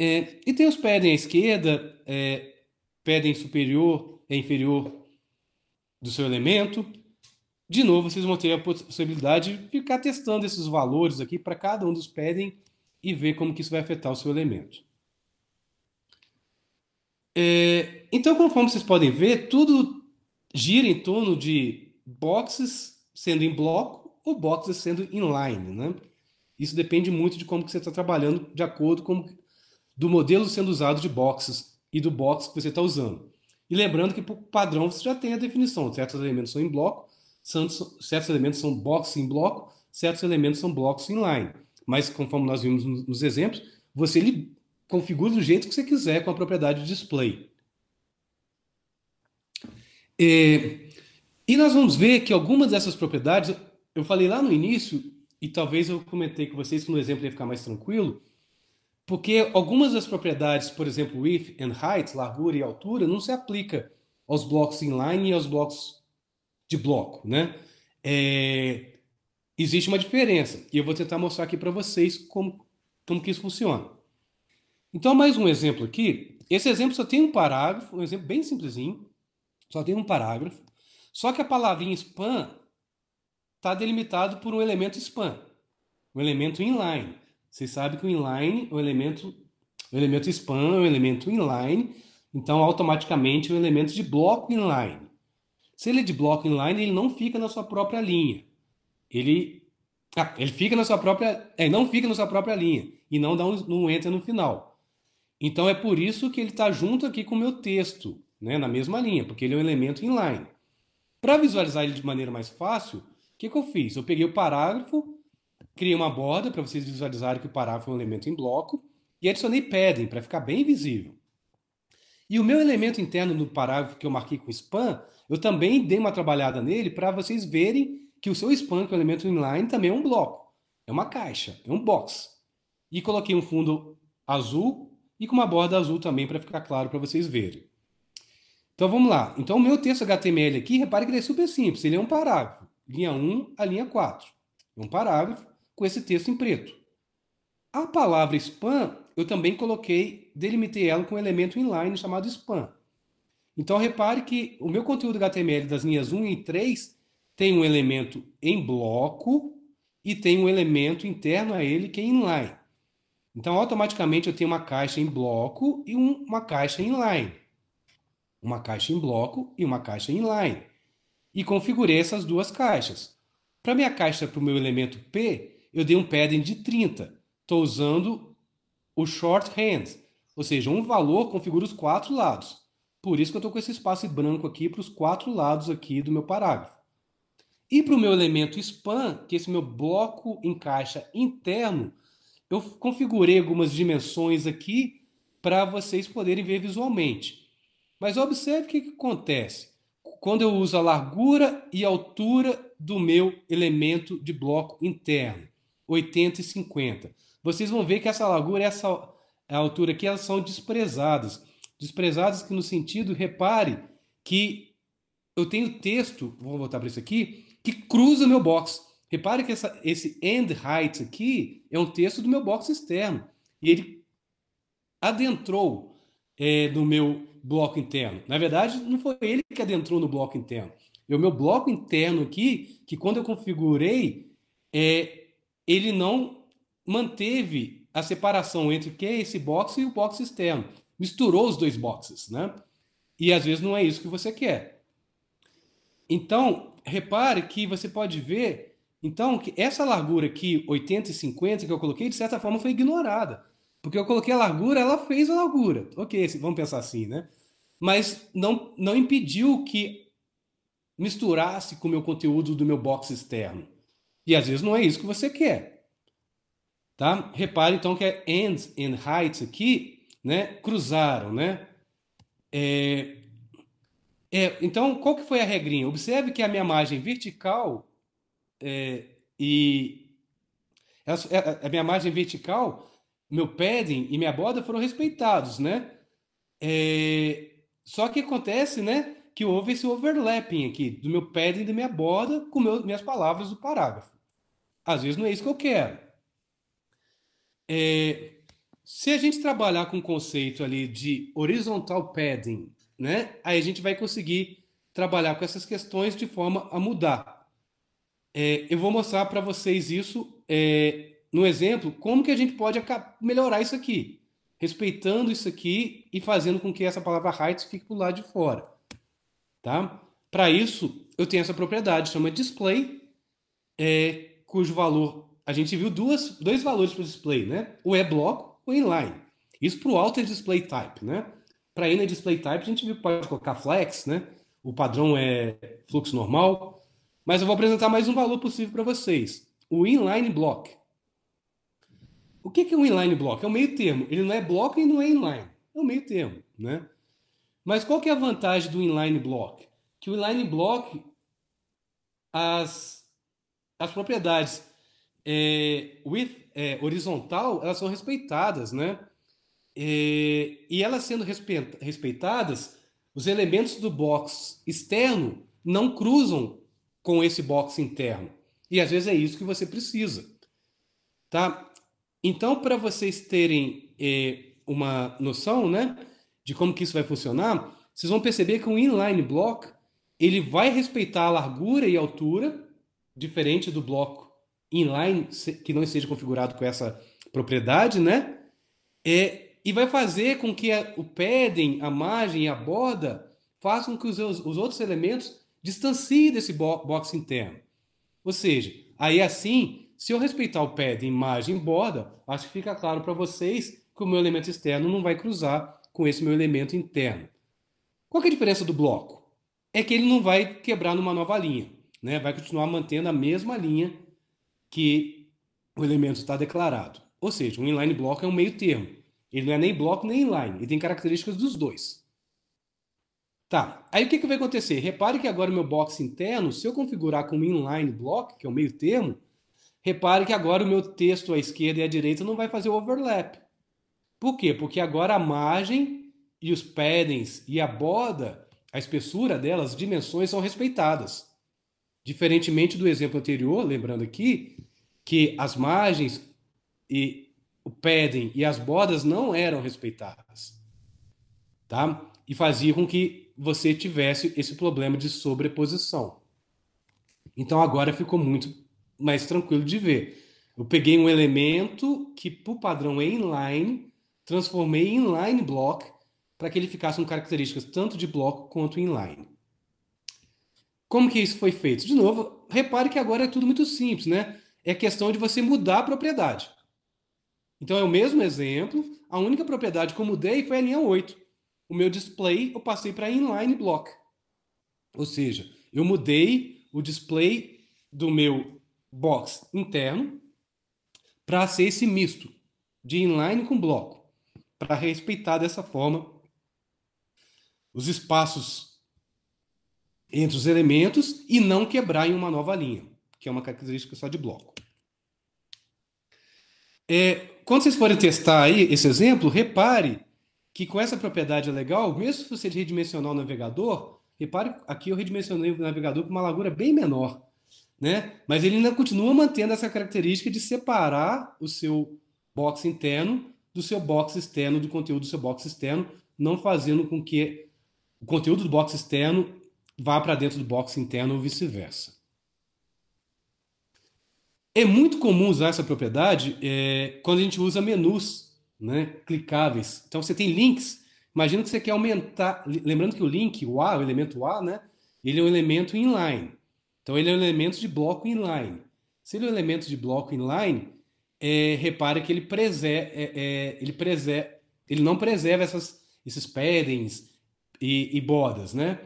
É, e tem os pedem à esquerda, é, pedem superior e inferior do seu elemento. De novo, vocês vão ter a possibilidade de ficar testando esses valores aqui para cada um dos pedem e ver como que isso vai afetar o seu elemento. É, então, conforme vocês podem ver, tudo gira em torno de boxes sendo em bloco ou boxes sendo inline, né? Isso depende muito de como que você está trabalhando, de acordo com do modelo sendo usado de boxes e do box que você está usando. E lembrando que por padrão você já tem a definição, certos elementos são em bloco, certos elementos são boxes em bloco, certos elementos são blocos inline. Mas conforme nós vimos nos exemplos, você configura do jeito que você quiser com a propriedade display. E, é, e nós vamos ver que algumas dessas propriedades, eu falei lá no início, e talvez eu comentei com vocês que no exemplo ia ficar mais tranquilo, porque algumas das propriedades, por exemplo, width and height, largura e altura, não se aplica aos blocos inline e aos blocos de bloco, né? É, existe uma diferença e eu vou tentar mostrar aqui para vocês como, como que isso funciona. Então, mais um exemplo aqui. Esse exemplo só tem um parágrafo, um exemplo bem simplesinho, só tem um parágrafo. Só que a palavrinha span está delimitado por um elemento span, um elemento inline. Vocês sabem que o inline, é o elemento, o elemento span é um elemento inline, então automaticamente é um elemento de bloco inline. Se ele é de bloco inline, ele não fica na sua própria linha. Ele, ah, ele fica na sua própria, é, não fica na sua própria linha e não dá um, não entra no final. Então é por isso que ele está junto aqui com o meu texto, né, na mesma linha, porque ele é um elemento inline. Para visualizar ele de maneira mais fácil, o que, que eu fiz? Eu peguei o parágrafo Criei uma borda para vocês visualizarem que o parágrafo é um elemento em bloco e adicionei padding para ficar bem visível. E o meu elemento interno no parágrafo que eu marquei com span, eu também dei uma trabalhada nele para vocês verem que o seu span, que é um elemento inline, também é um bloco. É uma caixa, é um box. E coloquei um fundo azul e com uma borda azul também para ficar claro para vocês verem. Então vamos lá. Então o meu texto HTML aqui, repare que ele é super simples. Ele é um parágrafo. Linha 1 a linha 4. É um parágrafo com esse texto em preto. A palavra spam, eu também coloquei, delimitei ela com um elemento inline chamado spam. Então repare que o meu conteúdo HTML das linhas 1 e 3 tem um elemento em bloco e tem um elemento interno a ele que é inline. Então automaticamente eu tenho uma caixa em bloco e uma caixa inline. Uma caixa em bloco e uma caixa inline. E configurei essas duas caixas. Para minha caixa para o meu elemento P, eu dei um padding de 30. Estou usando o shorthand, ou seja, um valor configura os quatro lados. Por isso que eu estou com esse espaço branco aqui para os quatro lados aqui do meu parágrafo. E para o meu elemento span, que é esse meu bloco encaixa interno, eu configurei algumas dimensões aqui para vocês poderem ver visualmente. Mas observe o que, que acontece. Quando eu uso a largura e a altura do meu elemento de bloco interno. 80 e 50. Vocês vão ver que essa largura e essa altura aqui elas são desprezadas. Desprezadas que no sentido, repare que eu tenho texto, vou voltar para isso aqui, que cruza meu box. Repare que essa, esse end height aqui é um texto do meu box externo. E ele adentrou é, no meu bloco interno. Na verdade, não foi ele que adentrou no bloco interno. É o meu bloco interno aqui, que quando eu configurei, é, ele não manteve a separação entre o que é esse boxe e o boxe externo. Misturou os dois boxes, né? E às vezes não é isso que você quer. Então, repare que você pode ver, então, que essa largura aqui, 80 e 50, que eu coloquei, de certa forma foi ignorada. Porque eu coloquei a largura, ela fez a largura. Ok, vamos pensar assim, né? Mas não, não impediu que misturasse com o meu conteúdo do meu box externo. E às vezes não é isso que você quer. Tá? Repare então que é ends and heights aqui, né? Cruzaram, né? É... É, então, qual que foi a regrinha? Observe que a minha margem vertical é, e a, é, é, a, minha margem vertical, meu padding e minha borda foram respeitados, né? É, só que acontece, né? que houve esse overlapping aqui do meu padding e da minha borda com meu, minhas palavras do parágrafo. Às vezes não é isso que eu quero. É, se a gente trabalhar com o conceito ali de horizontal padding, né? Aí a gente vai conseguir trabalhar com essas questões de forma a mudar. É, eu vou mostrar para vocês isso é, no exemplo, como que a gente pode melhorar isso aqui, respeitando isso aqui e fazendo com que essa palavra rights fique para lado de fora, tá? Para isso, eu tenho essa propriedade, chama display, é, cujo valor a gente viu duas, dois valores para o display, né? O e-bloco, é o é inline. Isso para o outer é display type, né? Para inline display type a gente viu que pode colocar flex, né? O padrão é fluxo normal. Mas eu vou apresentar mais um valor possível para vocês. O inline block. O que é um inline block? É um meio termo. Ele não é bloco e não é inline. É um meio termo, né? Mas qual que é a vantagem do inline block? Que o inline block, as as propriedades é, with, é, horizontal elas são respeitadas, né? É, e elas sendo respeitadas, os elementos do box externo não cruzam com esse box interno. E às vezes é isso que você precisa, tá? Então, para vocês terem é, uma noção, né, de como que isso vai funcionar, vocês vão perceber que o inline block ele vai respeitar a largura e a altura diferente do bloco inline que não esteja configurado com essa propriedade, né? É, e vai fazer com que a, o padding, a margem e a borda façam com que os, os outros elementos distanciem desse box interno. Ou seja, aí assim, se eu respeitar o padding, margem e borda, acho que fica claro para vocês que o meu elemento externo não vai cruzar com esse meu elemento interno. Qual é a diferença do bloco? É que ele não vai quebrar numa nova linha né, vai continuar mantendo a mesma linha que o elemento está declarado. Ou seja, um inline block é um meio termo. Ele não é nem bloco nem inline, ele tem características dos dois. Tá, aí o que, que vai acontecer? Repare que agora o meu box interno, se eu configurar como inline block, que é o meio termo, repare que agora o meu texto à esquerda e à direita não vai fazer o overlap. Por quê? Porque agora a margem e os paddings e a borda, a espessura delas, as dimensões são respeitadas. Diferentemente do exemplo anterior, lembrando aqui, que as margens e o padding e as bordas não eram respeitadas. Tá? E fazia com que você tivesse esse problema de sobreposição. Então agora ficou muito mais tranquilo de ver. Eu peguei um elemento que, por padrão, é inline, transformei em inline block para que ele ficasse com características tanto de bloco quanto inline. Como que isso foi feito? De novo, repare que agora é tudo muito simples, né? É questão de você mudar a propriedade. Então é o mesmo exemplo, a única propriedade que eu mudei foi a linha 8. O meu display eu passei para inline block. Ou seja, eu mudei o display do meu box interno para ser esse misto de inline com bloco, para respeitar dessa forma os espaços entre os elementos e não quebrar em uma nova linha, que é uma característica só de bloco. É, quando vocês forem testar aí esse exemplo, repare que com essa propriedade é legal, mesmo se você redimensionar o navegador, repare aqui eu redimensionei o navegador para uma largura bem menor, né? Mas ele ainda continua mantendo essa característica de separar o seu box interno do seu box externo, do conteúdo do seu box externo, não fazendo com que o conteúdo do box externo vá para dentro do box interno ou vice-versa. É muito comum usar essa propriedade é, quando a gente usa menus né, clicáveis. Então você tem links. Imagina que você quer aumentar. Lembrando que o link, o A, o elemento A, né, ele é um elemento inline. Então ele é um elemento de bloco inline. Se ele é um elemento de bloco inline, é, repare que ele preserva, é, é, ele preserva, ele não preserva essas, esses paddings e, e bordas, né?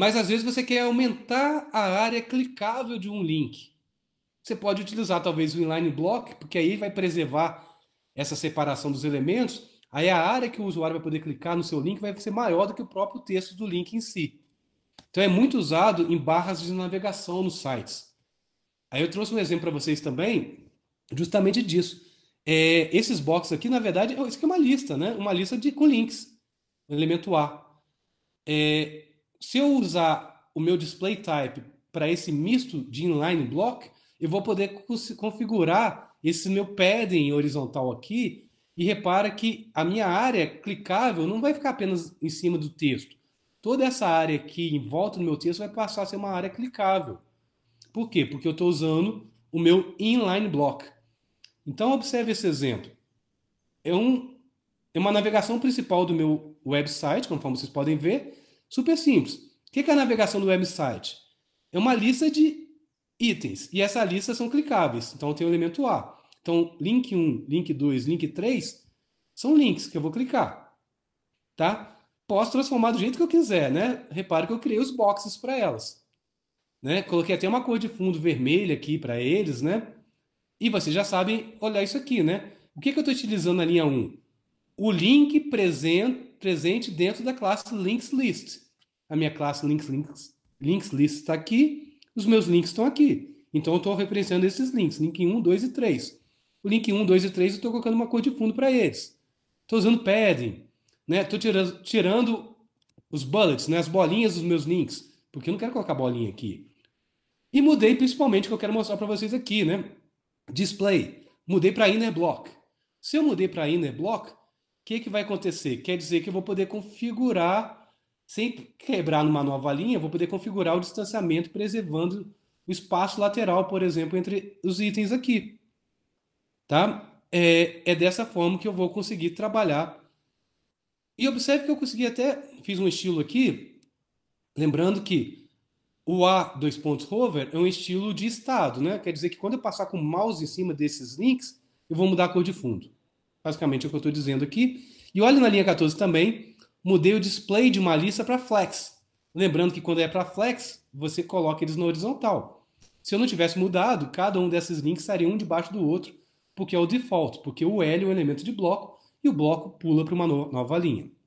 Mas às vezes você quer aumentar a área clicável de um link. Você pode utilizar talvez o inline block, porque aí vai preservar essa separação dos elementos. Aí a área que o usuário vai poder clicar no seu link vai ser maior do que o próprio texto do link em si. Então é muito usado em barras de navegação nos sites. Aí eu trouxe um exemplo para vocês também, justamente disso. É, esses boxes aqui, na verdade, é, isso aqui é uma lista, né? Uma lista de, com links, elemento A. É, se eu usar o meu display type para esse misto de inline block, eu vou poder configurar esse meu padding horizontal aqui. E repara que a minha área clicável não vai ficar apenas em cima do texto. Toda essa área aqui em volta do meu texto vai passar a ser uma área clicável. Por quê? Porque eu estou usando o meu inline block. Então, observe esse exemplo. É, um, é uma navegação principal do meu website, conforme vocês podem ver. Super simples. O que é a navegação do website? É uma lista de itens. E essa lista são clicáveis. Então tem o elemento A. Então, link 1, link 2, link 3 são links que eu vou clicar. Tá? Posso transformar do jeito que eu quiser, né? Repare que eu criei os boxes para elas. Né? Coloquei até uma cor de fundo vermelha aqui para eles, né? E vocês já sabem olhar isso aqui, né? O que, que eu estou utilizando na linha 1? o link presente, dentro da classe links list. A minha classe links, links, links list está aqui, os meus links estão aqui. Então eu estou referenciando esses links, link 1, 2 e 3. O link 1, 2 e 3 eu estou colocando uma cor de fundo para eles. Estou usando padding, né? Estou tirando, tirando os bullets, né? as bolinhas dos meus links, porque eu não quero colocar bolinha aqui. E mudei principalmente o que eu quero mostrar para vocês aqui, né? Display. Mudei para inner block. Se eu mudei para inner block, que, que vai acontecer? Quer dizer que eu vou poder configurar, sem quebrar numa nova linha, vou poder configurar o distanciamento preservando o espaço lateral, por exemplo, entre os itens aqui. Tá? É, é dessa forma que eu vou conseguir trabalhar. E observe que eu consegui até, fiz um estilo aqui, lembrando que o A, dois pontos hover, é um estilo de estado, né? Quer dizer que quando eu passar com o mouse em cima desses links, eu vou mudar a cor de fundo basicamente é o que eu estou dizendo aqui. E olha na linha 14 também, mudei o display de uma lista para flex. Lembrando que quando é para flex, você coloca eles na horizontal. Se eu não tivesse mudado, cada um desses links estaria um debaixo do outro, porque é o default, porque o L é um elemento de bloco e o bloco pula para uma nova linha.